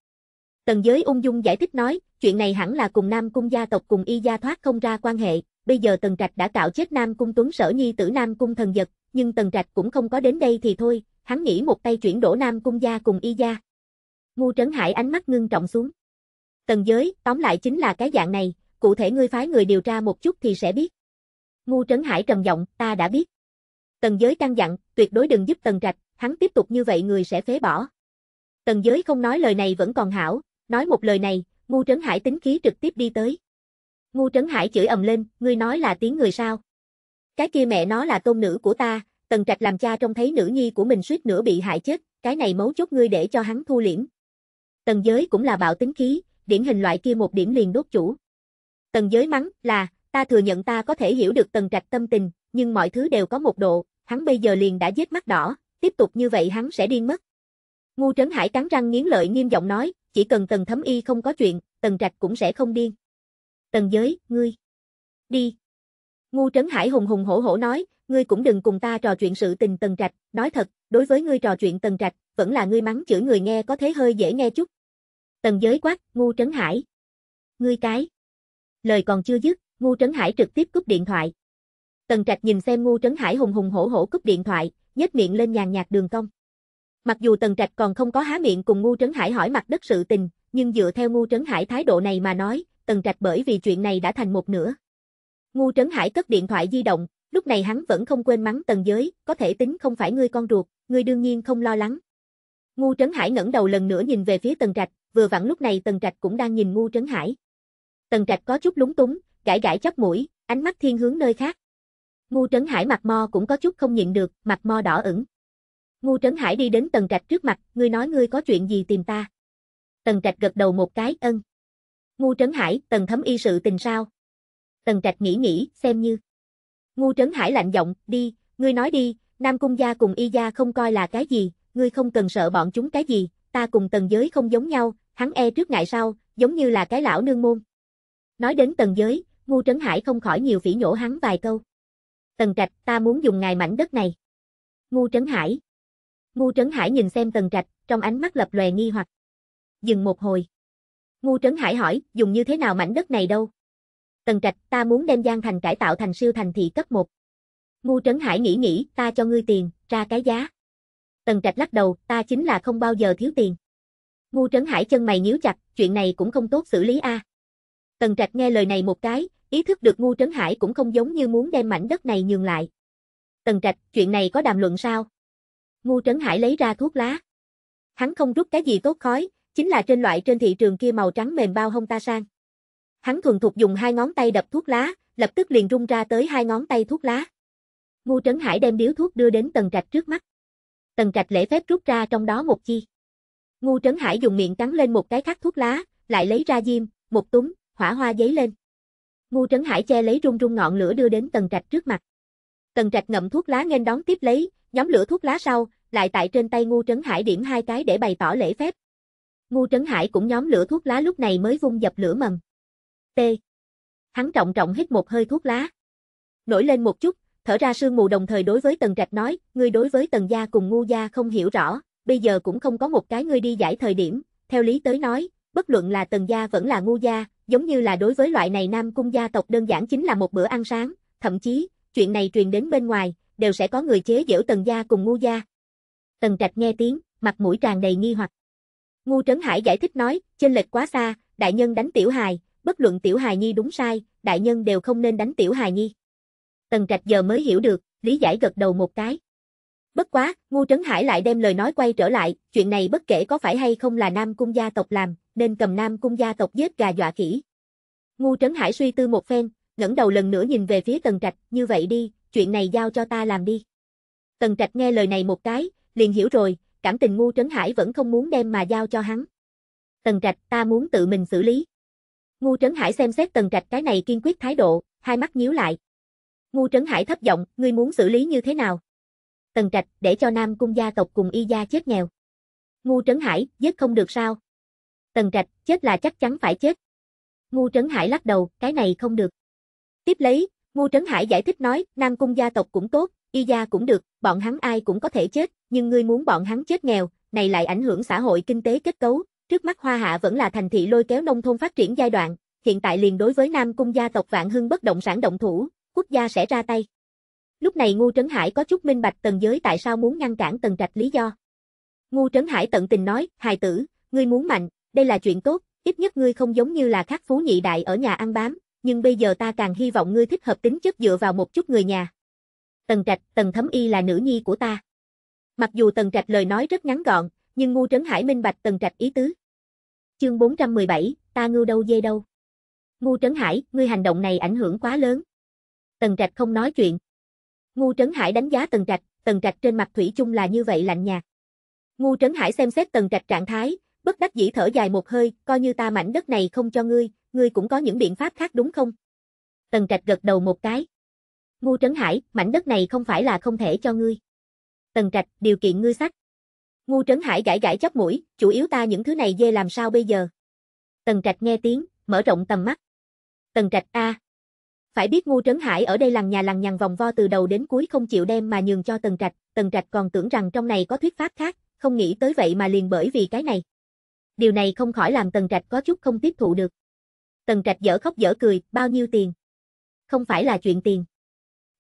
Tần giới ung dung giải thích nói, chuyện này hẳn là cùng Nam Cung gia tộc cùng y gia thoát không ra quan hệ, bây giờ Tần Trạch đã cạo chết Nam Cung Tuấn Sở Nhi tử Nam Cung thần giật, nhưng Tần Trạch cũng không có đến đây thì thôi, hắn nghĩ một tay chuyển đổ Nam Cung gia cùng y gia. Ngu trấn hải ánh mắt ngưng trọng xuống. Tần giới, tóm lại chính là cái dạng này, cụ thể ngươi phái người điều tra một chút thì sẽ biết. Ngu trấn hải trầm giọng, ta đã biết. Tần giới căn dặn, tuyệt đối đừng giúp Tần Trạch, hắn tiếp tục như vậy người sẽ phế bỏ. Tần giới không nói lời này vẫn còn hảo, nói một lời này, ngu trấn hải tính khí trực tiếp đi tới. Ngu trấn hải chửi ầm lên, ngươi nói là tiếng người sao? Cái kia mẹ nó là tôn nữ của ta, tần trạch làm cha trông thấy nữ nhi của mình suýt nữa bị hại chết, cái này mấu chốt ngươi để cho hắn thu liễm. Tần giới cũng là bạo tính khí, điển hình loại kia một điểm liền đốt chủ. Tần giới mắng là, ta thừa nhận ta có thể hiểu được tần trạch tâm tình, nhưng mọi thứ đều có một độ, hắn bây giờ liền đã giết mắt đỏ, tiếp tục như vậy hắn sẽ điên mất. Ngu Trấn Hải cắn răng nghiến lợi nghiêm giọng nói, chỉ cần Tần Thấm Y không có chuyện, Tần Trạch cũng sẽ không điên. Tần Giới, ngươi. Đi. Ngu Trấn Hải hùng hùng hổ hổ nói, ngươi cũng đừng cùng ta trò chuyện sự tình Tần Trạch, nói thật, đối với ngươi trò chuyện Tần Trạch, vẫn là ngươi mắng chửi người nghe có thế hơi dễ nghe chút. Tần Giới quát, Ngu Trấn Hải. Ngươi cái. Lời còn chưa dứt, Ngu Trấn Hải trực tiếp cúp điện thoại. Tần Trạch nhìn xem Ngu Trấn Hải hùng hùng hổ hổ cúp điện thoại, nhếch miệng lên nhàn nhạt đường cong. Mặc dù Tần Trạch còn không có há miệng cùng Ngu Trấn Hải hỏi mặt đất sự tình, nhưng dựa theo Ngu Trấn Hải thái độ này mà nói, Tần Trạch bởi vì chuyện này đã thành một nửa. Ngu Trấn Hải cất điện thoại di động, lúc này hắn vẫn không quên mắng Tần Giới, có thể tính không phải ngươi con ruột, ngươi đương nhiên không lo lắng. Ngu Trấn Hải ngẩng đầu lần nữa nhìn về phía Tần Trạch, vừa vặn lúc này Tần Trạch cũng đang nhìn Ngu Trấn Hải. Tần Trạch có chút lúng túng, gãi gãi chắp mũi, ánh mắt thiên hướng nơi khác. Ngu Trấn Hải mặt mo cũng có chút không nhịn được, mặt mo đỏ ửng. Ngu Trấn Hải đi đến Tần Trạch trước mặt, ngươi nói ngươi có chuyện gì tìm ta. Tần Trạch gật đầu một cái, ân. Ngu Trấn Hải, Tần Thấm Y sự tình sao? Tần Trạch nghĩ nghĩ, xem như. Ngu Trấn Hải lạnh giọng, đi, ngươi nói đi, Nam Cung gia cùng Y gia không coi là cái gì, ngươi không cần sợ bọn chúng cái gì, ta cùng tần giới không giống nhau, hắn e trước ngại sau, giống như là cái lão nương môn. Nói đến tần giới, Ngu Trấn Hải không khỏi nhiều phỉ nhổ hắn vài câu. Tần Trạch, ta muốn dùng ngài mảnh đất này. Ngu Trấn Hải. Ngu Trấn Hải nhìn xem Tần Trạch, trong ánh mắt lập lòe nghi hoặc. Dừng một hồi. Ngu Trấn Hải hỏi, dùng như thế nào mảnh đất này đâu? Tần Trạch, ta muốn đem Giang Thành cải tạo thành siêu thành thị cấp 1. Ngu Trấn Hải nghĩ nghĩ, ta cho ngươi tiền, ra cái giá. Tần Trạch lắc đầu, ta chính là không bao giờ thiếu tiền. Ngu Trấn Hải chân mày nhíu chặt, chuyện này cũng không tốt xử lý a. À. Tần Trạch nghe lời này một cái, ý thức được ngu trấn hải cũng không giống như muốn đem mảnh đất này nhường lại. Tần trạch, chuyện này có đàm luận sao? Ngu trấn hải lấy ra thuốc lá. Hắn không rút cái gì tốt khói, chính là trên loại trên thị trường kia màu trắng mềm bao hông ta sang. Hắn thuần thục dùng hai ngón tay đập thuốc lá, lập tức liền rung ra tới hai ngón tay thuốc lá. Ngu Trấn Hải đem điếu thuốc đưa đến Tần Trạch trước mắt. Tần Trạch lễ phép rút ra trong đó một chi. Ngu Trấn Hải dùng miệng cắn lên một cái khắc thuốc lá, lại lấy ra diêm, một túm, hỏa hoa giấy lên. Ngu Trấn Hải che lấy rung rung ngọn lửa đưa đến Tần Trạch trước mặt. Tần Trạch ngậm thuốc lá nghênh đón tiếp lấy, nhóm lửa thuốc lá sau, lại tại trên tay Ngu Trấn Hải điểm hai cái để bày tỏ lễ phép. Ngu Trấn Hải cũng nhóm lửa thuốc lá lúc này mới vung dập lửa mầm. T. Hắn trọng trọng hít một hơi thuốc lá. Nổi lên một chút, thở ra sương mù đồng thời đối với Tần Trạch nói, ngươi đối với Tần gia cùng Ngu gia không hiểu rõ, bây giờ cũng không có một cái ngươi đi giải thời điểm, theo lý tới nói, bất luận là tần gia vẫn là ngu gia, giống như là đối với loại này nam cung gia tộc đơn giản chính là một bữa ăn sáng, thậm chí, chuyện này truyền đến bên ngoài, đều sẽ có người chế giễu tần gia cùng ngu gia. Tần trạch nghe tiếng, mặt mũi tràn đầy nghi hoặc. Ngu Trấn Hải giải thích nói, chênh lệch quá xa, đại nhân đánh tiểu hài, bất luận tiểu hài nhi đúng sai, đại nhân đều không nên đánh tiểu hài nhi. Tần trạch giờ mới hiểu được, lý giải gật đầu một cái. Bất quá, Ngu Trấn Hải lại đem lời nói quay trở lại, chuyện này bất kể có phải hay không là Nam Cung gia tộc làm, nên cầm nam cung gia tộc giết gà dọa kỹ. Ngu Trấn Hải suy tư một phen, ngẩng đầu lần nữa nhìn về phía Tần Trạch, như vậy đi, chuyện này giao cho ta làm đi. Tần Trạch nghe lời này một cái, liền hiểu rồi, cảm tình Ngu Trấn Hải vẫn không muốn đem mà giao cho hắn. Tần Trạch, ta muốn tự mình xử lý. Ngu Trấn Hải xem xét Tần Trạch cái này kiên quyết thái độ, hai mắt nhíu lại. Ngu Trấn Hải thấp giọng, ngươi muốn xử lý như thế nào? Tần Trạch, để cho Nam Cung gia tộc cùng y gia chết nghèo. Ngu Trấn Hải, giết không được sao? Tần Trạch, chết là chắc chắn phải chết. Ngu Trấn Hải lắc đầu, cái này không được. Tiếp lấy, Ngu Trấn Hải giải thích nói, Nam Cung gia tộc cũng tốt, Y gia cũng được, bọn hắn ai cũng có thể chết, nhưng ngươi muốn bọn hắn chết nghèo, này lại ảnh hưởng xã hội kinh tế kết cấu, trước mắt Hoa Hạ vẫn là thành thị lôi kéo nông thôn phát triển giai đoạn, hiện tại liền đối với Nam Cung gia tộc Vạn Hưng bất động sản động thủ, quốc gia sẽ ra tay. Lúc này Ngu Trấn Hải có chút minh bạch tần giới tại sao muốn ngăn cản tần trạch lý do. Ngu Trấn Hải tận tình nói, hài tử, ngươi muốn mạnh, đây là chuyện tốt, ít nhất ngươi không giống như là khắc phú nhị đại ở nhà ăn bám, nhưng bây giờ ta càng hy vọng ngươi thích hợp tính chất dựa vào một chút người nhà. Tần Trạch, Tần Thấm Y là nữ nhi của ta. Mặc dù Tần Trạch lời nói rất ngắn gọn, nhưng ngu trấn hải minh bạch Tần Trạch ý tứ. Chương 417, ta ngưu đâu dê đâu. Ngu trấn hải, ngươi hành động này ảnh hưởng quá lớn. Tần Trạch không nói chuyện. Ngu trấn hải đánh giá Tần Trạch, Tần Trạch trên mặt thủy chung là như vậy lạnh nhạt. Ngu trấn hải xem xét Tần Trạch trạng thái, bất đắc dĩ thở dài một hơi, coi như ta mảnh đất này không cho ngươi, ngươi cũng có những biện pháp khác đúng không? Tần Trạch gật đầu một cái. Ngu Trấn Hải, mảnh đất này không phải là không thể cho ngươi. Tần Trạch, điều kiện ngươi sách. Ngu Trấn Hải gãi gãi chóp mũi, chủ yếu ta những thứ này dê làm sao bây giờ? Tần Trạch nghe tiếng, mở rộng tầm mắt. Tần Trạch a. Phải biết Ngu Trấn Hải ở đây lằng nhà lằng nhằng vòng vo từ đầu đến cuối không chịu đem mà nhường cho Tần Trạch, Tần Trạch còn tưởng rằng trong này có thuyết pháp khác, không nghĩ tới vậy mà liền bởi vì cái này điều này không khỏi làm Tần Trạch có chút không tiếp thụ được. Tần Trạch dở khóc dở cười, bao nhiêu tiền? Không phải là chuyện tiền.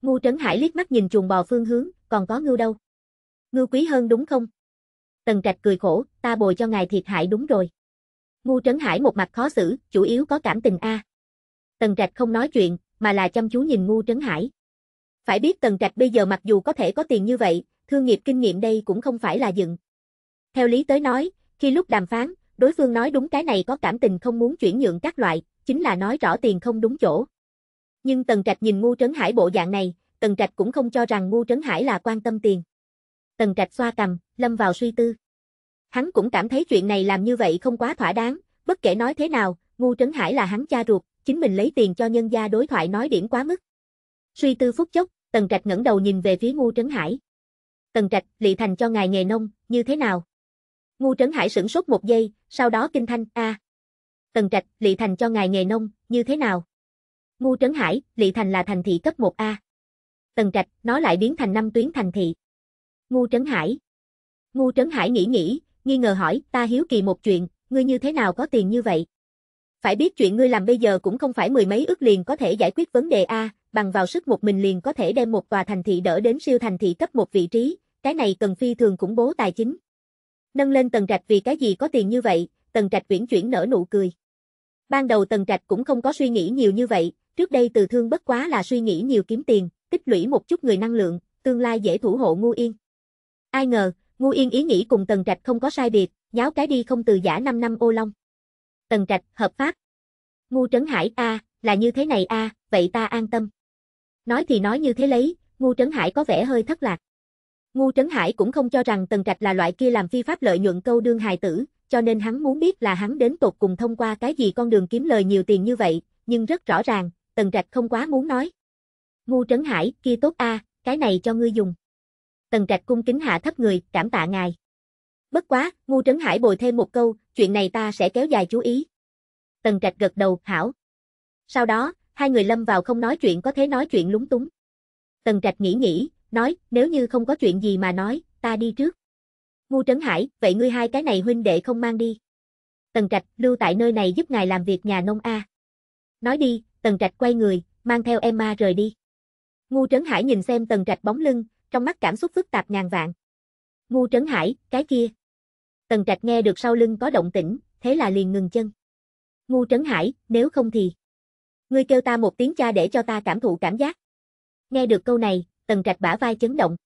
Ngu Trấn Hải liếc mắt nhìn chuồng bò phương hướng, còn có ngưu đâu? Ngưu quý hơn đúng không? Tần Trạch cười khổ, ta bồi cho ngài thiệt hại đúng rồi. Ngu Trấn Hải một mặt khó xử, chủ yếu có cảm tình a. Tần Trạch không nói chuyện, mà là chăm chú nhìn Ngu Trấn Hải. Phải biết Tần Trạch bây giờ mặc dù có thể có tiền như vậy, thương nghiệp kinh nghiệm đây cũng không phải là dựng. Theo lý tới nói, khi lúc đàm phán, Đối phương nói đúng cái này có cảm tình không muốn chuyển nhượng các loại, chính là nói rõ tiền không đúng chỗ. Nhưng Tần Trạch nhìn Ngô Trấn Hải bộ dạng này, Tần Trạch cũng không cho rằng Ngô Trấn Hải là quan tâm tiền. Tần Trạch xoa cầm, lâm vào suy tư. Hắn cũng cảm thấy chuyện này làm như vậy không quá thỏa đáng, bất kể nói thế nào, Ngô Trấn Hải là hắn cha ruột, chính mình lấy tiền cho nhân gia đối thoại nói điểm quá mức. Suy tư phút chốc, Tần Trạch ngẩng đầu nhìn về phía Ngô Trấn Hải. Tần Trạch, Lị Thành cho ngài nghề nông, như thế nào? Ngu Trấn Hải sửng sốt một giây, sau đó kinh thanh, a, à. Tần Trạch, Lị Thành cho ngài nghề nông, như thế nào? Ngu Trấn Hải, Lị Thành là thành thị cấp 1A. Tần Trạch, nó lại biến thành năm tuyến thành thị. Ngu Trấn Hải. Ngu Trấn Hải nghĩ nghĩ, nghi ngờ hỏi, ta hiếu kỳ một chuyện, ngươi như thế nào có tiền như vậy? Phải biết chuyện ngươi làm bây giờ cũng không phải mười mấy ước liền có thể giải quyết vấn đề A, bằng vào sức một mình liền có thể đem một tòa thành thị đỡ đến siêu thành thị cấp một vị trí, cái này cần phi thường củng bố tài chính, Nâng lên Tần Trạch vì cái gì có tiền như vậy, Tần Trạch viễn chuyển nở nụ cười. Ban đầu Tần Trạch cũng không có suy nghĩ nhiều như vậy, trước đây từ thương bất quá là suy nghĩ nhiều kiếm tiền, tích lũy một chút người năng lượng, tương lai dễ thủ hộ Ngu Yên. Ai ngờ, Ngu Yên ý nghĩ cùng Tần Trạch không có sai biệt, nháo cái đi không từ giả 5 năm ô long. Tần Trạch, hợp pháp. Ngu Trấn Hải a, là như thế này a, vậy ta an tâm. Nói thì nói như thế lấy, Ngu Trấn Hải có vẻ hơi thất lạc. Ngu Trấn Hải cũng không cho rằng Tần Trạch là loại kia làm phi pháp lợi nhuận câu đương hài tử, cho nên hắn muốn biết là hắn đến tột cùng thông qua cái gì con đường kiếm lời nhiều tiền như vậy, nhưng rất rõ ràng, Tần Trạch không quá muốn nói. Ngu Trấn Hải, kia tốt a, cái này cho ngươi dùng. Tần Trạch cung kính hạ thấp người, cảm tạ ngài. Bất quá, Ngu Trấn Hải bồi thêm một câu, chuyện này ta sẽ kéo dài chú ý. Tần Trạch gật đầu, hảo. Sau đó, hai người lâm vào không nói chuyện có thế nói chuyện lúng túng. Tần Trạch nghĩ nghĩ, nói, nếu như không có chuyện gì mà nói, ta đi trước. Ngu Trấn Hải, vậy ngươi hai cái này huynh đệ không mang đi. Tần Trạch, lưu tại nơi này giúp ngài làm việc nhà nông A. Nói đi, Tần Trạch quay người, mang theo Emma rời đi. Ngu Trấn Hải nhìn xem Tần Trạch bóng lưng, trong mắt cảm xúc phức tạp ngàn vạn. Ngu Trấn Hải, cái kia. Tần Trạch nghe được sau lưng có động tĩnh, thế là liền ngừng chân. Ngu Trấn Hải, nếu không thì... Ngươi kêu ta một tiếng cha để cho ta cảm thụ cảm giác. Nghe được câu này, Tần Trạch bả vai chấn động.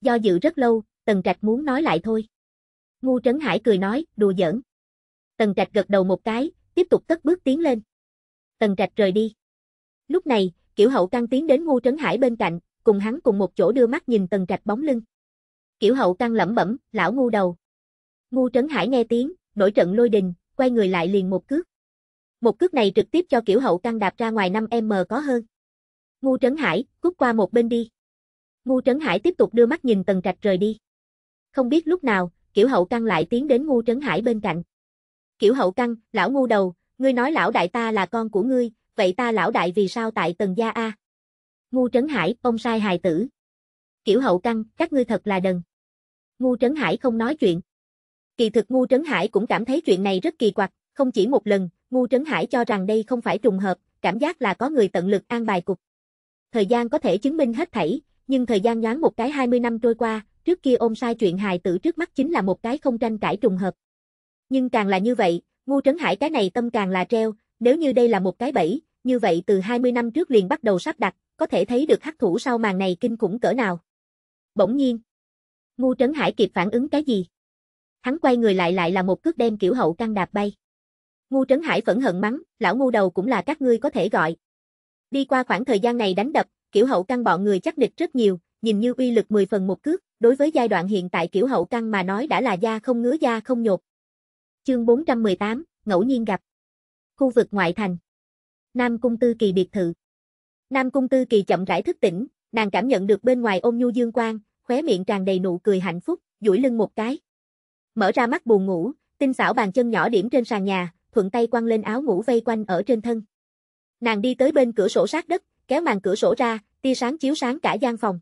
Do dự rất lâu, Tần Trạch muốn nói lại thôi. Ngu Trấn Hải cười nói, đùa giỡn. Tần Trạch gật đầu một cái, tiếp tục cất bước tiến lên. Tần Trạch rời đi. Lúc này, Kiểu Hậu Căng tiến đến Ngu Trấn Hải bên cạnh, cùng hắn cùng một chỗ đưa mắt nhìn Tần Trạch bóng lưng. Kiểu Hậu Căng lẩm bẩm, lão ngu đầu. Ngu Trấn Hải nghe tiếng, nổi trận lôi đình, quay người lại liền một cước. Một cước này trực tiếp cho Kiểu Hậu Căng đạp ra ngoài 5m có hơn. Ngu Trấn Hải, cút qua một bên đi. Ngu Trấn Hải tiếp tục đưa mắt nhìn Tần Trạch rời đi. Không biết lúc nào, Kiểu Hậu Căng lại tiến đến Ngu Trấn Hải bên cạnh. Kiểu Hậu Căng, lão ngu đầu, ngươi nói lão đại ta là con của ngươi, vậy ta lão đại vì sao tại Tần gia a? Ngu Trấn Hải, ông sai hài tử. Kiểu Hậu Căng, các ngươi thật là đần. Ngu Trấn Hải không nói chuyện. Kỳ thực Ngu Trấn Hải cũng cảm thấy chuyện này rất kỳ quặc, không chỉ một lần, Ngu Trấn Hải cho rằng đây không phải trùng hợp, cảm giác là có người tận lực an bài cục. Thời gian có thể chứng minh hết thảy, nhưng thời gian nhoáng một cái 20 năm trôi qua, trước kia ôm sai chuyện hài tử trước mắt chính là một cái không tranh cãi trùng hợp. Nhưng càng là như vậy, ngu trấn hải cái này tâm càng là treo, nếu như đây là một cái bẫy, như vậy từ 20 năm trước liền bắt đầu sắp đặt, có thể thấy được hắc thủ sau màn này kinh khủng cỡ nào. Bỗng nhiên, ngu trấn hải kịp phản ứng cái gì? Hắn quay người lại lại là một cước đem kiểu hậu căng đạp bay. Ngu trấn hải phẫn hận mắng, lão ngu đầu cũng là các ngươi có thể gọi. Đi qua khoảng thời gian này đánh đập, kiểu hậu căn bọn người chắc địch rất nhiều, nhìn như uy lực 10 phần một cước, đối với giai đoạn hiện tại kiểu hậu căn mà nói đã là da không ngứa da không nhột. Chương 418, ngẫu nhiên gặp. Khu vực ngoại thành. Nam Cung Tư Kỳ biệt thự. Nam Cung Tư Kỳ chậm rãi thức tỉnh, nàng cảm nhận được bên ngoài ôm nhu dương quang, khóe miệng tràn đầy nụ cười hạnh phúc, duỗi lưng một cái. Mở ra mắt buồn ngủ, tinh xảo bàn chân nhỏ điểm trên sàn nhà, thuận tay quăng lên áo ngủ vây quanh ở trên thân. Nàng đi tới bên cửa sổ sát đất, kéo màn cửa sổ ra, tia sáng chiếu sáng cả gian phòng.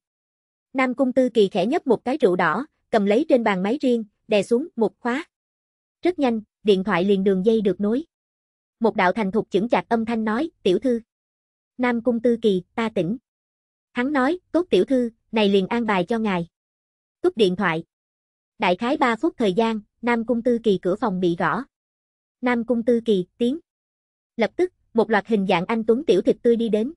Nam Cung Tư Kỳ khẽ nhấp một cái rượu đỏ, cầm lấy trên bàn máy riêng, đè xuống một khóa. Rất nhanh, điện thoại liền đường dây được nối. Một đạo thành thục chững chạc âm thanh nói, "Tiểu thư." Nam Cung Tư Kỳ, "Ta tỉnh." Hắn nói, "Tốt tiểu thư, này liền an bài cho ngài." Cúp điện thoại. Đại khái 3 phút thời gian, Nam Cung Tư Kỳ cửa phòng bị gõ. Nam Cung Tư Kỳ, tiếng. Lập tức, một loạt hình dạng anh tuấn tiểu thịt tươi đi đến.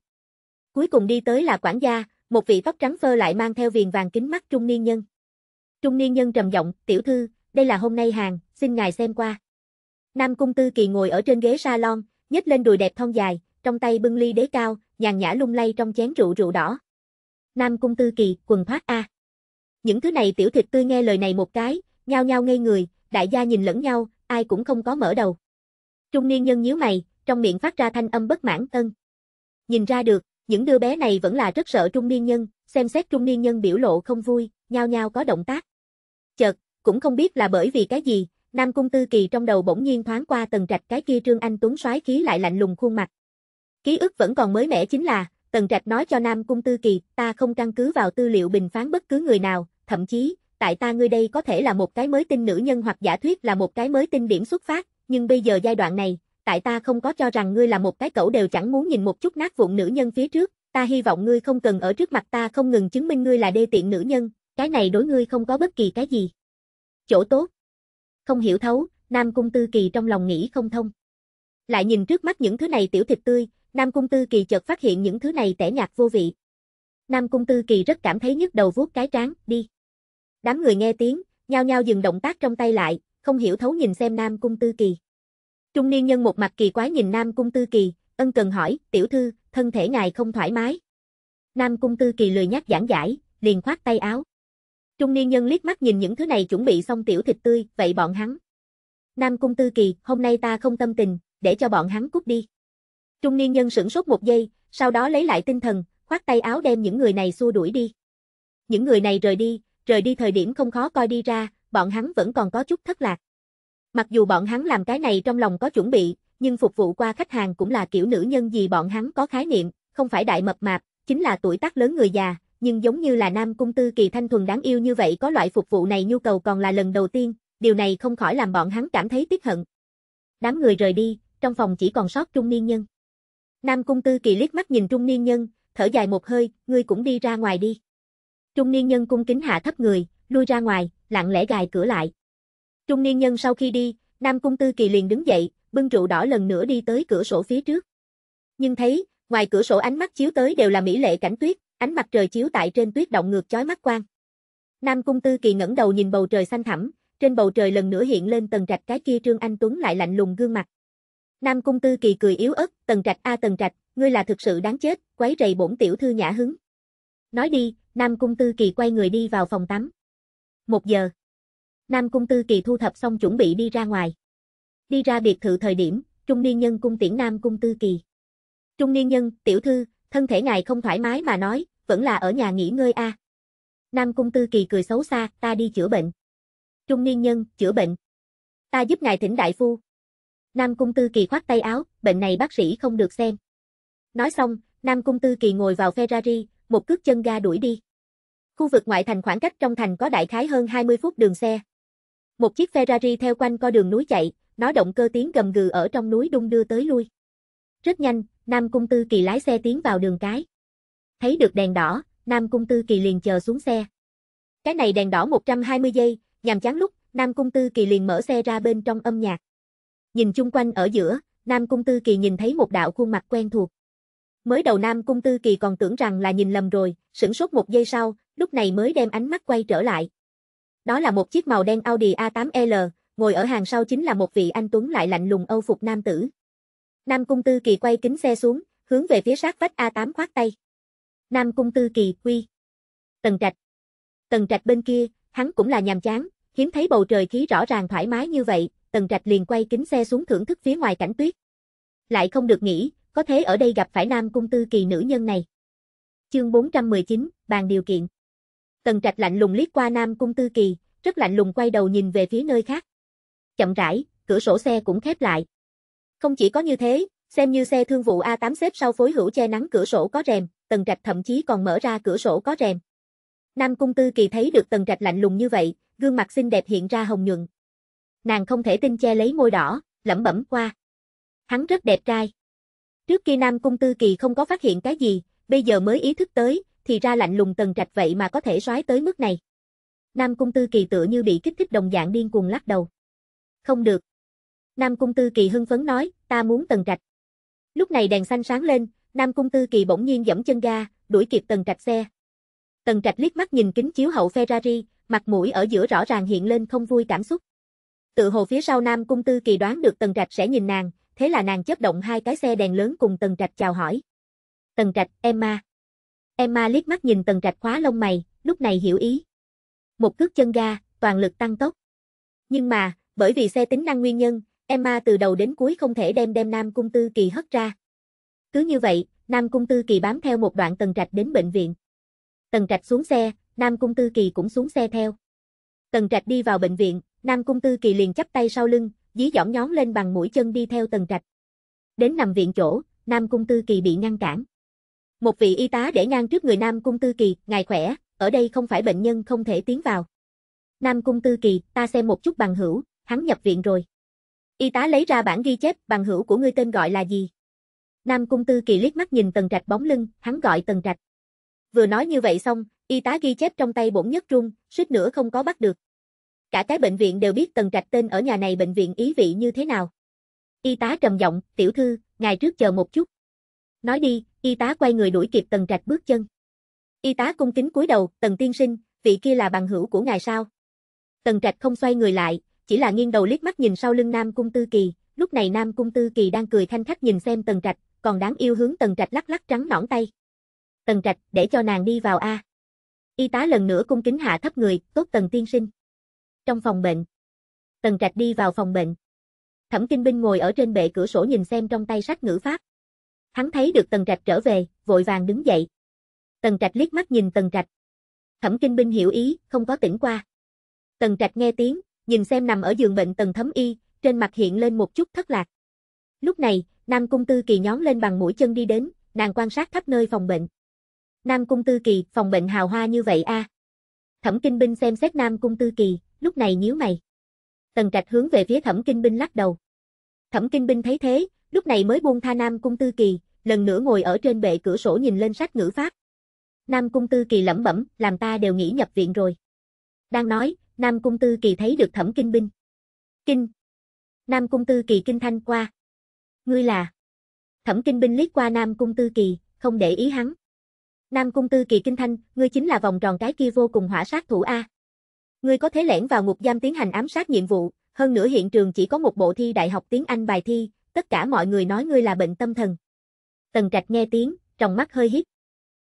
Cuối cùng đi tới là quản gia, một vị tóc trắng phơ lại mang theo viền vàng kính mắt trung niên nhân. Trung niên nhân trầm giọng, tiểu thư, đây là hôm nay hàng, xin ngài xem qua. Nam cung tư kỳ ngồi ở trên ghế salon, nhếch lên đùi đẹp thon dài, trong tay bưng ly đế cao, nhàn nhã lung lay trong chén rượu rượu đỏ. Nam cung tư kỳ, quần thoát A. Những thứ này tiểu thịt tươi nghe lời này một cái, nhao nhao ngây người, đại gia nhìn lẫn nhau, ai cũng không có mở đầu. Trung niên nhân nhíu mày, trong miệng phát ra thanh âm bất mãn ân. Nhìn ra được, những đứa bé này vẫn là rất sợ trung niên nhân, xem xét trung niên nhân biểu lộ không vui, nhao nhao có động tác. Chợt, cũng không biết là bởi vì cái gì, Nam Cung Tư Kỳ trong đầu bỗng nhiên thoáng qua tầng trạch cái kia Trương Anh Tuấn soái khí lại lạnh lùng khuôn mặt. Ký ức vẫn còn mới mẻ chính là, tần trạch nói cho Nam Cung Tư Kỳ, ta không căn cứ vào tư liệu bình phán bất cứ người nào, thậm chí, tại ta ngươi đây có thể là một cái mới tin nữ nhân hoặc giả thuyết là một cái mới tin điểm xuất phát, nhưng bây giờ giai đoạn này, tại ta không có cho rằng ngươi là một cái cẩu đều chẳng muốn nhìn một chút nát vụn nữ nhân phía trước, ta hy vọng ngươi không cần ở trước mặt ta không ngừng chứng minh ngươi là đê tiện nữ nhân, cái này đối ngươi không có bất kỳ cái gì. Chỗ tốt. Không hiểu thấu, Nam Cung Tư Kỳ trong lòng nghĩ không thông. Lại nhìn trước mắt những thứ này tiểu thịt tươi, Nam Cung Tư Kỳ chợt phát hiện những thứ này tẻ nhạt vô vị. Nam Cung Tư Kỳ rất cảm thấy nhức đầu vuốt cái trán, đi. Đám người nghe tiếng, nhao nhao dừng động tác trong tay lại, không hiểu thấu nhìn xem Nam Cung Tư Kỳ. Trung niên nhân một mặt kỳ quái nhìn Nam Cung Tư Kỳ, ân cần hỏi, tiểu thư, thân thể ngài không thoải mái. Nam Cung Tư Kỳ lười nhắc giảng giải, liền khoát tay áo. Trung niên nhân liếc mắt nhìn những thứ này chuẩn bị xong tiểu thịt tươi, vậy bọn hắn. Nam Cung Tư Kỳ, hôm nay ta không tâm tình, để cho bọn hắn cút đi. Trung niên nhân sửng sốt một giây, sau đó lấy lại tinh thần, khoát tay áo đem những người này xua đuổi đi. Những người này rời đi, rời đi thời điểm không khó coi đi ra, bọn hắn vẫn còn có chút thất lạc. Mặc dù bọn hắn làm cái này trong lòng có chuẩn bị, nhưng phục vụ qua khách hàng cũng là kiểu nữ nhân gì bọn hắn có khái niệm, không phải đại mập mạp, chính là tuổi tác lớn người già, nhưng giống như là nam cung tư kỳ thanh thuần đáng yêu như vậy có loại phục vụ này nhu cầu còn là lần đầu tiên, điều này không khỏi làm bọn hắn cảm thấy tiếc hận. Đám người rời đi, trong phòng chỉ còn sót trung niên nhân. Nam cung tư kỳ liếc mắt nhìn trung niên nhân, thở dài một hơi, ngươi cũng đi ra ngoài đi. Trung niên nhân cung kính hạ thấp người, lui ra ngoài, lặng lẽ gài cửa lại. Trung niên nhân sau khi đi, Nam Cung Tư Kỳ liền đứng dậy, bưng rượu đỏ lần nữa đi tới cửa sổ phía trước. Nhưng thấy, ngoài cửa sổ ánh mắt chiếu tới đều là mỹ lệ cảnh tuyết, ánh mặt trời chiếu tại trên tuyết động ngược chói mắt quang. Nam Cung Tư Kỳ ngẩng đầu nhìn bầu trời xanh thẳm, trên bầu trời lần nữa hiện lên tầng trạch cái kia Trương Anh Tuấn lại lạnh lùng gương mặt. Nam Cung Tư Kỳ cười yếu ớt, tầng trạch a tầng trạch, ngươi là thực sự đáng chết, quấy rầy bổn tiểu thư nhã hứng. Nói đi, Nam Cung Tư Kỳ quay người đi vào phòng tắm. Một giờ. Nam Cung Tư Kỳ thu thập xong chuẩn bị đi ra ngoài. Đi ra biệt thự thời điểm, trung niên nhân cung tiễn Nam Cung Tư Kỳ. Trung niên nhân, tiểu thư, thân thể ngài không thoải mái mà nói, vẫn là ở nhà nghỉ ngơi a. À. Nam Cung Tư Kỳ cười xấu xa, ta đi chữa bệnh. Trung niên nhân, chữa bệnh. Ta giúp ngài thỉnh đại phu. Nam Cung Tư Kỳ khoát tay áo, bệnh này bác sĩ không được xem. Nói xong, Nam Cung Tư Kỳ ngồi vào Ferrari, một cước chân ga đuổi đi. Khu vực ngoại thành khoảng cách trong thành có đại khái hơn 20 phút đường xe, một chiếc Ferrari theo quanh co đường núi chạy, nó động cơ tiếng gầm gừ ở trong núi đung đưa tới lui. Rất nhanh, Nam Cung Tư Kỳ lái xe tiến vào đường cái. Thấy được đèn đỏ, Nam Cung Tư Kỳ liền chờ xuống xe. Cái này đèn đỏ 120 giây, nhằm chán lúc, Nam Cung Tư Kỳ liền mở xe ra bên trong âm nhạc. Nhìn chung quanh ở giữa, Nam Cung Tư Kỳ nhìn thấy một đạo khuôn mặt quen thuộc. Mới đầu Nam Cung Tư Kỳ còn tưởng rằng là nhìn lầm rồi, sửng sốt một giây sau, lúc này mới đem ánh mắt quay trở lại, đó là một chiếc màu đen Audi A8L, ngồi ở hàng sau chính là một vị anh Tuấn lại lạnh lùng âu phục nam tử. Nam Cung Tư Kỳ quay kính xe xuống, hướng về phía sát vách A8 khoát tay. Nam Cung Tư Kỳ quy. Tần Trạch. Tần Trạch bên kia, hắn cũng là nhàm chán, hiếm thấy bầu trời khí rõ ràng thoải mái như vậy, Tần Trạch liền quay kính xe xuống thưởng thức phía ngoài cảnh tuyết. Lại không được nghĩ, có thế ở đây gặp phải Nam Cung Tư Kỳ nữ nhân này. Chương 419, bàn điều kiện. Tần Trạch lạnh lùng liếc qua Nam Cung Tư Kỳ, rất lạnh lùng quay đầu nhìn về phía nơi khác. Chậm rãi, cửa sổ xe cũng khép lại. Không chỉ có như thế, xem như xe thương vụ A8 xếp sau phối hữu che nắng cửa sổ có rèm, Tần Trạch thậm chí còn mở ra cửa sổ có rèm. Nam Cung Tư Kỳ thấy được Tần Trạch lạnh lùng như vậy, gương mặt xinh đẹp hiện ra hồng nhuận. Nàng không thể tin che lấy môi đỏ, lẩm bẩm qua. Hắn rất đẹp trai. Trước kia Nam Cung Tư Kỳ không có phát hiện cái gì, bây giờ mới ý thức tới, thì ra lạnh lùng tần trạch vậy mà có thể soái tới mức này. Nam Cung Tư Kỳ tựa như bị kích thích đồng dạng điên cuồng lắc đầu. Không được. Nam Cung Tư Kỳ hưng phấn nói, ta muốn tần trạch. Lúc này đèn xanh sáng lên, Nam Cung Tư Kỳ bỗng nhiên giẫm chân ga, đuổi kịp tần trạch xe. Tần trạch liếc mắt nhìn kính chiếu hậu Ferrari, mặt mũi ở giữa rõ ràng hiện lên không vui cảm xúc. Tự hồ phía sau Nam Cung Tư Kỳ đoán được tần trạch sẽ nhìn nàng, thế là nàng chớp động hai cái xe đèn lớn cùng tần trạch chào hỏi. Tần trạch, em ma. Emma liếc mắt nhìn tầng trạch khóa lông mày, lúc này hiểu ý. Một cước chân ga, toàn lực tăng tốc. Nhưng mà, bởi vì xe tính năng nguyên nhân, Emma từ đầu đến cuối không thể đem đem Nam Cung Tư Kỳ hất ra. Cứ như vậy, Nam Cung Tư Kỳ bám theo một đoạn tầng trạch đến bệnh viện. Tầng trạch xuống xe, Nam Cung Tư Kỳ cũng xuống xe theo. Tầng trạch đi vào bệnh viện, Nam Cung Tư Kỳ liền chắp tay sau lưng, dí dỏm nhón lên bằng mũi chân đi theo tầng trạch. Đến nằm viện chỗ, Nam Cung Tư Kỳ bị ngăn cản. Một vị y tá để ngang trước người Nam Cung Tư Kỳ, ngài khỏe, ở đây không phải bệnh nhân không thể tiến vào. Nam Cung Tư Kỳ, ta xem một chút bằng hữu, hắn nhập viện rồi. Y tá lấy ra bản ghi chép, bằng hữu của ngươi tên gọi là gì? Nam Cung Tư Kỳ liếc mắt nhìn Tần Trạch bóng lưng, hắn gọi Tần Trạch. Vừa nói như vậy xong, y tá ghi chép trong tay bổn nhất trung, suýt nữa không có bắt được. Cả cái bệnh viện đều biết Tần Trạch tên ở nhà này bệnh viện ý vị như thế nào. Y tá trầm giọng, tiểu thư, ngài trước chờ một chút. Nói đi, Y tá quay người đuổi kịp Tần Trạch bước chân. Y tá cung kính cúi đầu, "Tần tiên sinh, vị kia là bằng hữu của ngài sao?" Tần Trạch không xoay người lại, chỉ là nghiêng đầu liếc mắt nhìn sau lưng Nam Cung Tư Kỳ, lúc này Nam Cung Tư Kỳ đang cười thanh khách nhìn xem Tần Trạch, còn đáng yêu hướng Tần Trạch lắc lắc trắng nõn tay. "Tần Trạch, để cho nàng đi vào a." Y tá lần nữa cung kính hạ thấp người, "Tốt Tần tiên sinh." Trong phòng bệnh. Tần Trạch đi vào phòng bệnh. Thẩm Kinh Binh ngồi ở trên bệ cửa sổ nhìn xem trong tay sách ngữ pháp. Hắn thấy được Tần Trạch trở về, vội vàng đứng dậy. Tần Trạch liếc mắt nhìn Tần Trạch. Thẩm Kinh Binh hiểu ý, không có tỉnh qua. Tần Trạch nghe tiếng, nhìn xem nằm ở giường bệnh Tần Thấm Y, trên mặt hiện lên một chút thất lạc. Lúc này, Nam Cung Tư Kỳ nhón lên bằng mũi chân đi đến, nàng quan sát khắp nơi phòng bệnh. Nam Cung Tư Kỳ, phòng bệnh hào hoa như vậy a. À. Thẩm Kinh Binh xem xét Nam Cung Tư Kỳ, lúc này nhíu mày. Tần Trạch hướng về phía Thẩm Kinh Binh lắc đầu. Thẩm Kinh Binh thấy thế, lúc này mới buông tha Nam Cung Tư Kỳ, lần nữa ngồi ở trên bệ cửa sổ nhìn lên sách ngữ pháp. Nam Cung Tư Kỳ lẩm bẩm, làm ta đều nghĩ nhập viện rồi. Đang nói, Nam Cung Tư Kỳ thấy được thẩm kinh binh. Kinh. Nam Cung Tư Kỳ kinh thanh qua. Ngươi là. Thẩm kinh binh liếc qua Nam Cung Tư Kỳ, không để ý hắn. Nam Cung Tư Kỳ kinh thanh, ngươi chính là vòng tròn cái kia vô cùng hỏa sát thủ A. Ngươi có thể lẻn vào ngục giam tiến hành ám sát nhiệm vụ, hơn nữa hiện trường chỉ có một bộ thi đại học tiếng Anh bài thi, tất cả mọi người nói ngươi là bệnh tâm thần. Tần Trạch nghe tiếng, trong mắt hơi hít.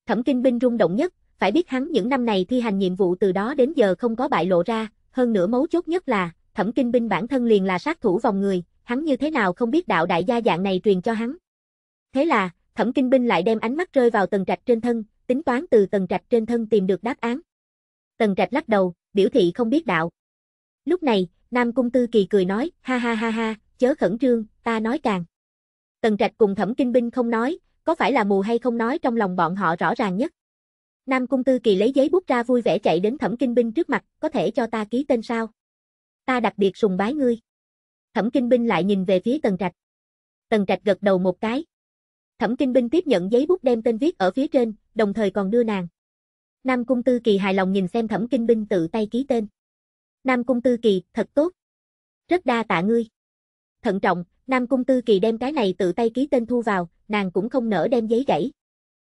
Thẩm Kinh Binh rung động nhất, phải biết hắn những năm này thi hành nhiệm vụ từ đó đến giờ không có bại lộ ra, hơn nữa mấu chốt nhất là, Thẩm Kinh Binh bản thân liền là sát thủ vòng người, hắn như thế nào không biết đạo đại gia dạng này truyền cho hắn. Thế là, Thẩm Kinh Binh lại đem ánh mắt rơi vào Tần Trạch trên thân, tính toán từ Tần Trạch trên thân tìm được đáp án. Tần Trạch lắc đầu, biểu thị không biết đạo. Lúc này, Nam Cung Tư Kỳ cười nói, ha ha ha ha, chớ khẩn trương, ta nói càng. Tần Trạch cùng Thẩm Kinh Binh không nói, có phải là mù hay không nói trong lòng bọn họ rõ ràng nhất. Nam Cung Tư Kỳ lấy giấy bút ra vui vẻ chạy đến Thẩm Kinh Binh trước mặt, có thể cho ta ký tên sao? Ta đặc biệt sùng bái ngươi. Thẩm Kinh Binh lại nhìn về phía Tần Trạch. Tần Trạch gật đầu một cái. Thẩm Kinh Binh tiếp nhận giấy bút đem tên viết ở phía trên, đồng thời còn đưa nàng. Nam Cung Tư Kỳ hài lòng nhìn xem Thẩm Kinh Binh tự tay ký tên. Nam Cung Tư Kỳ, thật tốt. Rất đa tạ ngươi. Thận trọng, Nam Cung Tư Kỳ đem cái này tự tay ký tên thu vào, nàng cũng không nỡ đem giấy gãy.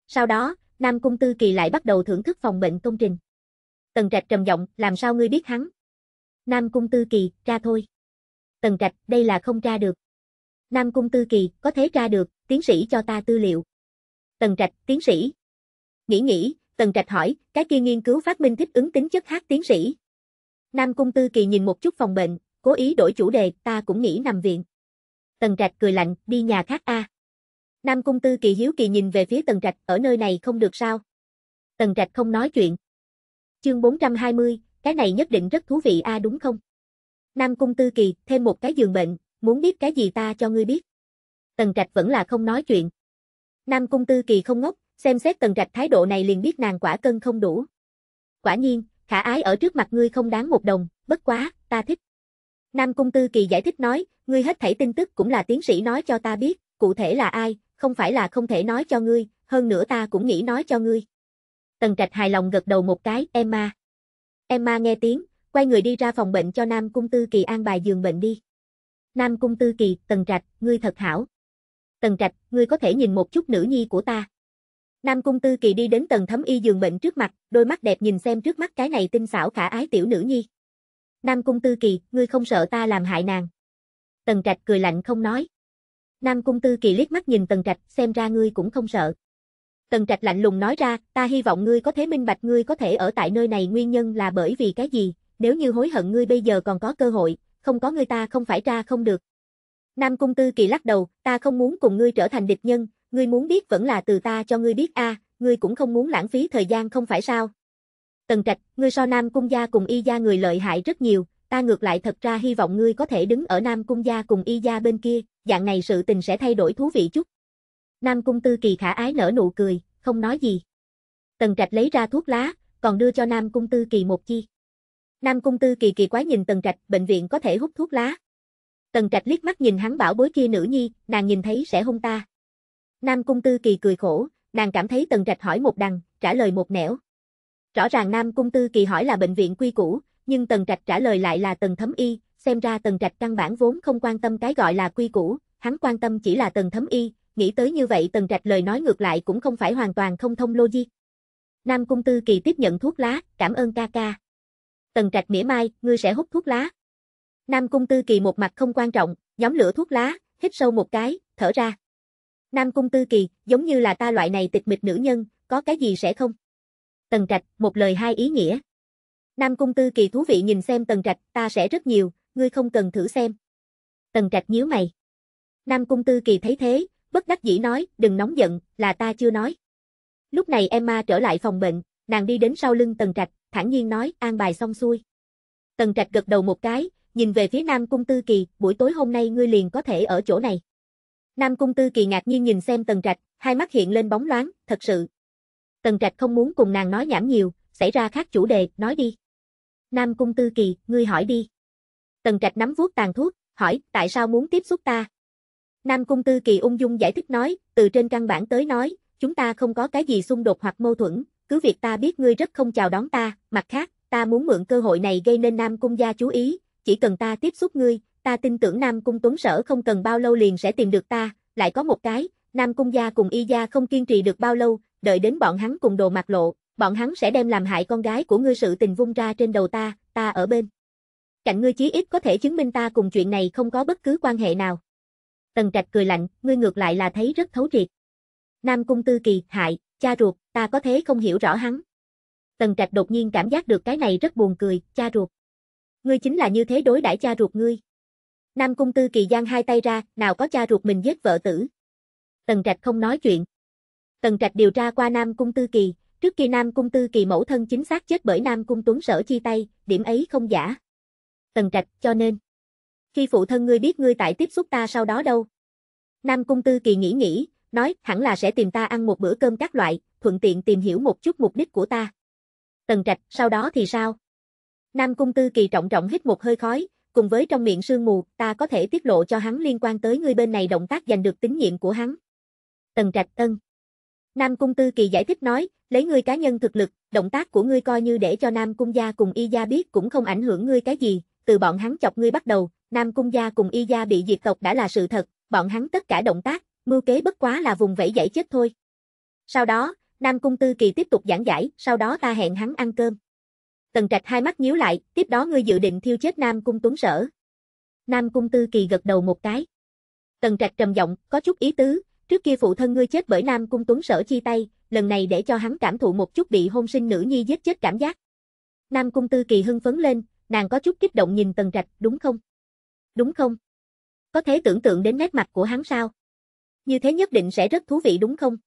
Sau đó, Nam Cung Tư Kỳ lại bắt đầu thưởng thức phòng bệnh công trình. Tần Trạch trầm giọng, làm sao ngươi biết hắn? Nam Cung Tư Kỳ, ra thôi. Tần Trạch, đây là không ra được. Nam Cung Tư Kỳ, có thế ra được, tiến sĩ cho ta tư liệu. Tần Trạch, tiến sĩ. Nghĩ nghĩ, Tần Trạch hỏi, cái kia nghiên cứu phát minh thích ứng tính chất hát tiến sĩ. Nam Cung Tư Kỳ nhìn một chút phòng bệnh, cố ý đổi chủ đề, ta cũng nghĩ nằm viện. Tần Trạch cười lạnh, đi nhà khác a. Nam Cung Tư Kỳ hiếu kỳ nhìn về phía Tần Trạch, ở nơi này không được sao? Tần Trạch không nói chuyện. Chương 420, cái này nhất định rất thú vị a đúng không? Nam Cung Tư Kỳ, thêm một cái giường bệnh, muốn biết cái gì ta cho ngươi biết. Tần Trạch vẫn là không nói chuyện. Nam Cung Tư Kỳ không ngốc, xem xét Tần Trạch thái độ này liền biết nàng quả cân không đủ. Quả nhiên, khả ái ở trước mặt ngươi không đáng một đồng, bất quá, ta thích. Nam Cung Tư Kỳ giải thích nói, ngươi hết thảy tin tức cũng là tiến sĩ nói cho ta biết, cụ thể là ai, không phải là không thể nói cho ngươi, hơn nữa ta cũng nghĩ nói cho ngươi. Tần Trạch hài lòng gật đầu một cái, Emma. Emma nghe tiếng, quay người đi ra phòng bệnh cho Nam Cung Tư Kỳ an bài giường bệnh đi. Nam Cung Tư Kỳ, Tần Trạch, ngươi thật hảo. Tần Trạch, ngươi có thể nhìn một chút nữ nhi của ta. Nam Cung Tư Kỳ đi đến tầng thấm y giường bệnh trước mặt, đôi mắt đẹp nhìn xem trước mắt cái này tinh xảo khả ái tiểu nữ nhi. Nam Cung Tư Kỳ, ngươi không sợ ta làm hại nàng. Tần Trạch cười lạnh không nói. Nam Cung Tư Kỳ liếc mắt nhìn Tần Trạch, xem ra ngươi cũng không sợ. Tần Trạch lạnh lùng nói ra, ta hy vọng ngươi có thể minh bạch ngươi có thể ở tại nơi này nguyên nhân là bởi vì cái gì, nếu như hối hận ngươi bây giờ còn có cơ hội, không có ngươi ta không phải ra không được. Nam Cung Tư Kỳ lắc đầu, ta không muốn cùng ngươi trở thành địch nhân, ngươi muốn biết vẫn là từ ta cho ngươi biết a, à, ngươi cũng không muốn lãng phí thời gian không phải sao, Tần Trạch, ngươi so Nam Cung gia cùng y gia người lợi hại rất nhiều, ta ngược lại thật ra hy vọng ngươi có thể đứng ở Nam Cung gia cùng y gia bên kia, dạng này sự tình sẽ thay đổi thú vị chút. Nam Cung Tư Kỳ khả ái nở nụ cười, không nói gì. Tần Trạch lấy ra thuốc lá, còn đưa cho Nam Cung Tư Kỳ một chi. Nam Cung Tư Kỳ kỳ quái nhìn Tần Trạch, bệnh viện có thể hút thuốc lá. Tần Trạch liếc mắt nhìn hắn bảo bối kia nữ nhi, nàng nhìn thấy sẽ hung ta. Nam Cung Tư Kỳ cười khổ, nàng cảm thấy Tần Trạch hỏi một đằng, trả lời một nẻo, Rõ ràng Nam Cung Tư Kỳ hỏi là bệnh viện quy củ, nhưng Tần Trạch trả lời lại là Tần Thấm Y, xem ra Tần Trạch căn bản vốn không quan tâm cái gọi là quy củ, hắn quan tâm chỉ là Tần Thấm Y, nghĩ tới như vậy Tần Trạch lời nói ngược lại cũng không phải hoàn toàn không thông logic. Nam Cung Tư Kỳ tiếp nhận thuốc lá, cảm ơn ca ca. Tần Trạch mỉa mai, ngươi sẽ hút thuốc lá. Nam Cung Tư Kỳ một mặt không quan trọng, nhóm lửa thuốc lá, hít sâu một cái, thở ra. Nam Cung Tư Kỳ, giống như là ta loại này tịch mịch nữ nhân, có cái gì sẽ không? Tần Trạch, một lời hai ý nghĩa. Nam Cung Tư Kỳ thú vị nhìn xem Tần Trạch, ta sẽ rất nhiều, ngươi không cần thử xem. Tần Trạch nhíu mày. Nam Cung Tư Kỳ thấy thế, bất đắc dĩ nói, đừng nóng giận, là ta chưa nói. Lúc này Emma trở lại phòng bệnh, nàng đi đến sau lưng Tần Trạch, thản nhiên nói, an bài xong xuôi. Tần Trạch gật đầu một cái, nhìn về phía Nam Cung Tư Kỳ, buổi tối hôm nay ngươi liền có thể ở chỗ này. Nam Cung Tư Kỳ ngạc nhiên nhìn xem Tần Trạch, hai mắt hiện lên bóng loáng, thật sự, Tần Trạch không muốn cùng nàng nói nhảm nhiều, xảy ra khác chủ đề, nói đi. Nam Cung Tư Kỳ, ngươi hỏi đi. Tần Trạch nắm vuốt tàn thuốc, hỏi, tại sao muốn tiếp xúc ta? Nam Cung Tư Kỳ ung dung giải thích nói, từ trên căn bản tới nói, chúng ta không có cái gì xung đột hoặc mâu thuẫn, cứ việc ta biết ngươi rất không chào đón ta, mặt khác, ta muốn mượn cơ hội này gây nên Nam Cung gia chú ý, chỉ cần ta tiếp xúc ngươi, ta tin tưởng Nam Cung Tuấn Sở không cần bao lâu liền sẽ tìm được ta, lại có một cái, Nam Cung gia cùng Y gia không kiên trì được bao lâu, đợi đến bọn hắn cùng đồ mặt lộ, bọn hắn sẽ đem làm hại con gái của ngươi sự tình vung ra trên đầu ta, ta ở bên. Cạnh ngươi chí ít có thể chứng minh ta cùng chuyện này không có bất cứ quan hệ nào. Tần Trạch cười lạnh, ngươi ngược lại là thấy rất thấu triệt. Nam Cung Tư Kỳ, hại, cha ruột, ta có thế không hiểu rõ hắn. Tần Trạch đột nhiên cảm giác được cái này rất buồn cười, cha ruột. Ngươi chính là như thế đối đãi cha ruột ngươi. Nam Cung Tư Kỳ giang hai tay ra, nào có cha ruột mình giết vợ tử. Tần Trạch không nói chuyện, Tần Trạch điều tra qua Nam Cung Tư Kỳ, trước kia Nam Cung Tư Kỳ mẫu thân chính xác chết bởi Nam Cung Tuấn Sở chi tay, điểm ấy không giả. Tần Trạch, cho nên, khi phụ thân ngươi biết ngươi tại tiếp xúc ta sau đó đâu. Nam Cung Tư Kỳ nghĩ nghĩ, nói hẳn là sẽ tìm ta ăn một bữa cơm các loại, thuận tiện tìm hiểu một chút mục đích của ta. Tần Trạch, sau đó thì sao? Nam Cung Tư Kỳ trọng trọng hít một hơi khói, cùng với trong miệng sương mù, ta có thể tiết lộ cho hắn liên quan tới ngươi bên này động tác giành được tín nhiệm của hắn. Tần Trạch Tân Nam Cung Tư Kỳ giải thích nói, lấy ngươi cá nhân thực lực, động tác của ngươi coi như để cho Nam Cung gia cùng Y gia biết cũng không ảnh hưởng ngươi cái gì, từ bọn hắn chọc ngươi bắt đầu, Nam Cung gia cùng Y gia bị diệt tộc đã là sự thật, bọn hắn tất cả động tác, mưu kế bất quá là vùng vẫy giải chết thôi. Sau đó, Nam Cung Tư Kỳ tiếp tục giảng giải, sau đó ta hẹn hắn ăn cơm. Tần Trạch hai mắt nhíu lại, tiếp đó ngươi dự định thiêu chết Nam Cung Tuấn Sở. Nam Cung Tư Kỳ gật đầu một cái. Tần Trạch trầm giọng, có chút ý tứ, Trước kia phụ thân ngươi chết bởi Nam Cung Tuấn Sở chi tay, lần này để cho hắn cảm thụ một chút bị hôn sinh nữ nhi giết chết cảm giác. Nam Cung Tư Kỳ hưng phấn lên, nàng có chút kích động nhìn Tần Trạch, đúng không? Đúng không? Có thể tưởng tượng đến nét mặt của hắn sao? Như thế nhất định sẽ rất thú vị đúng không?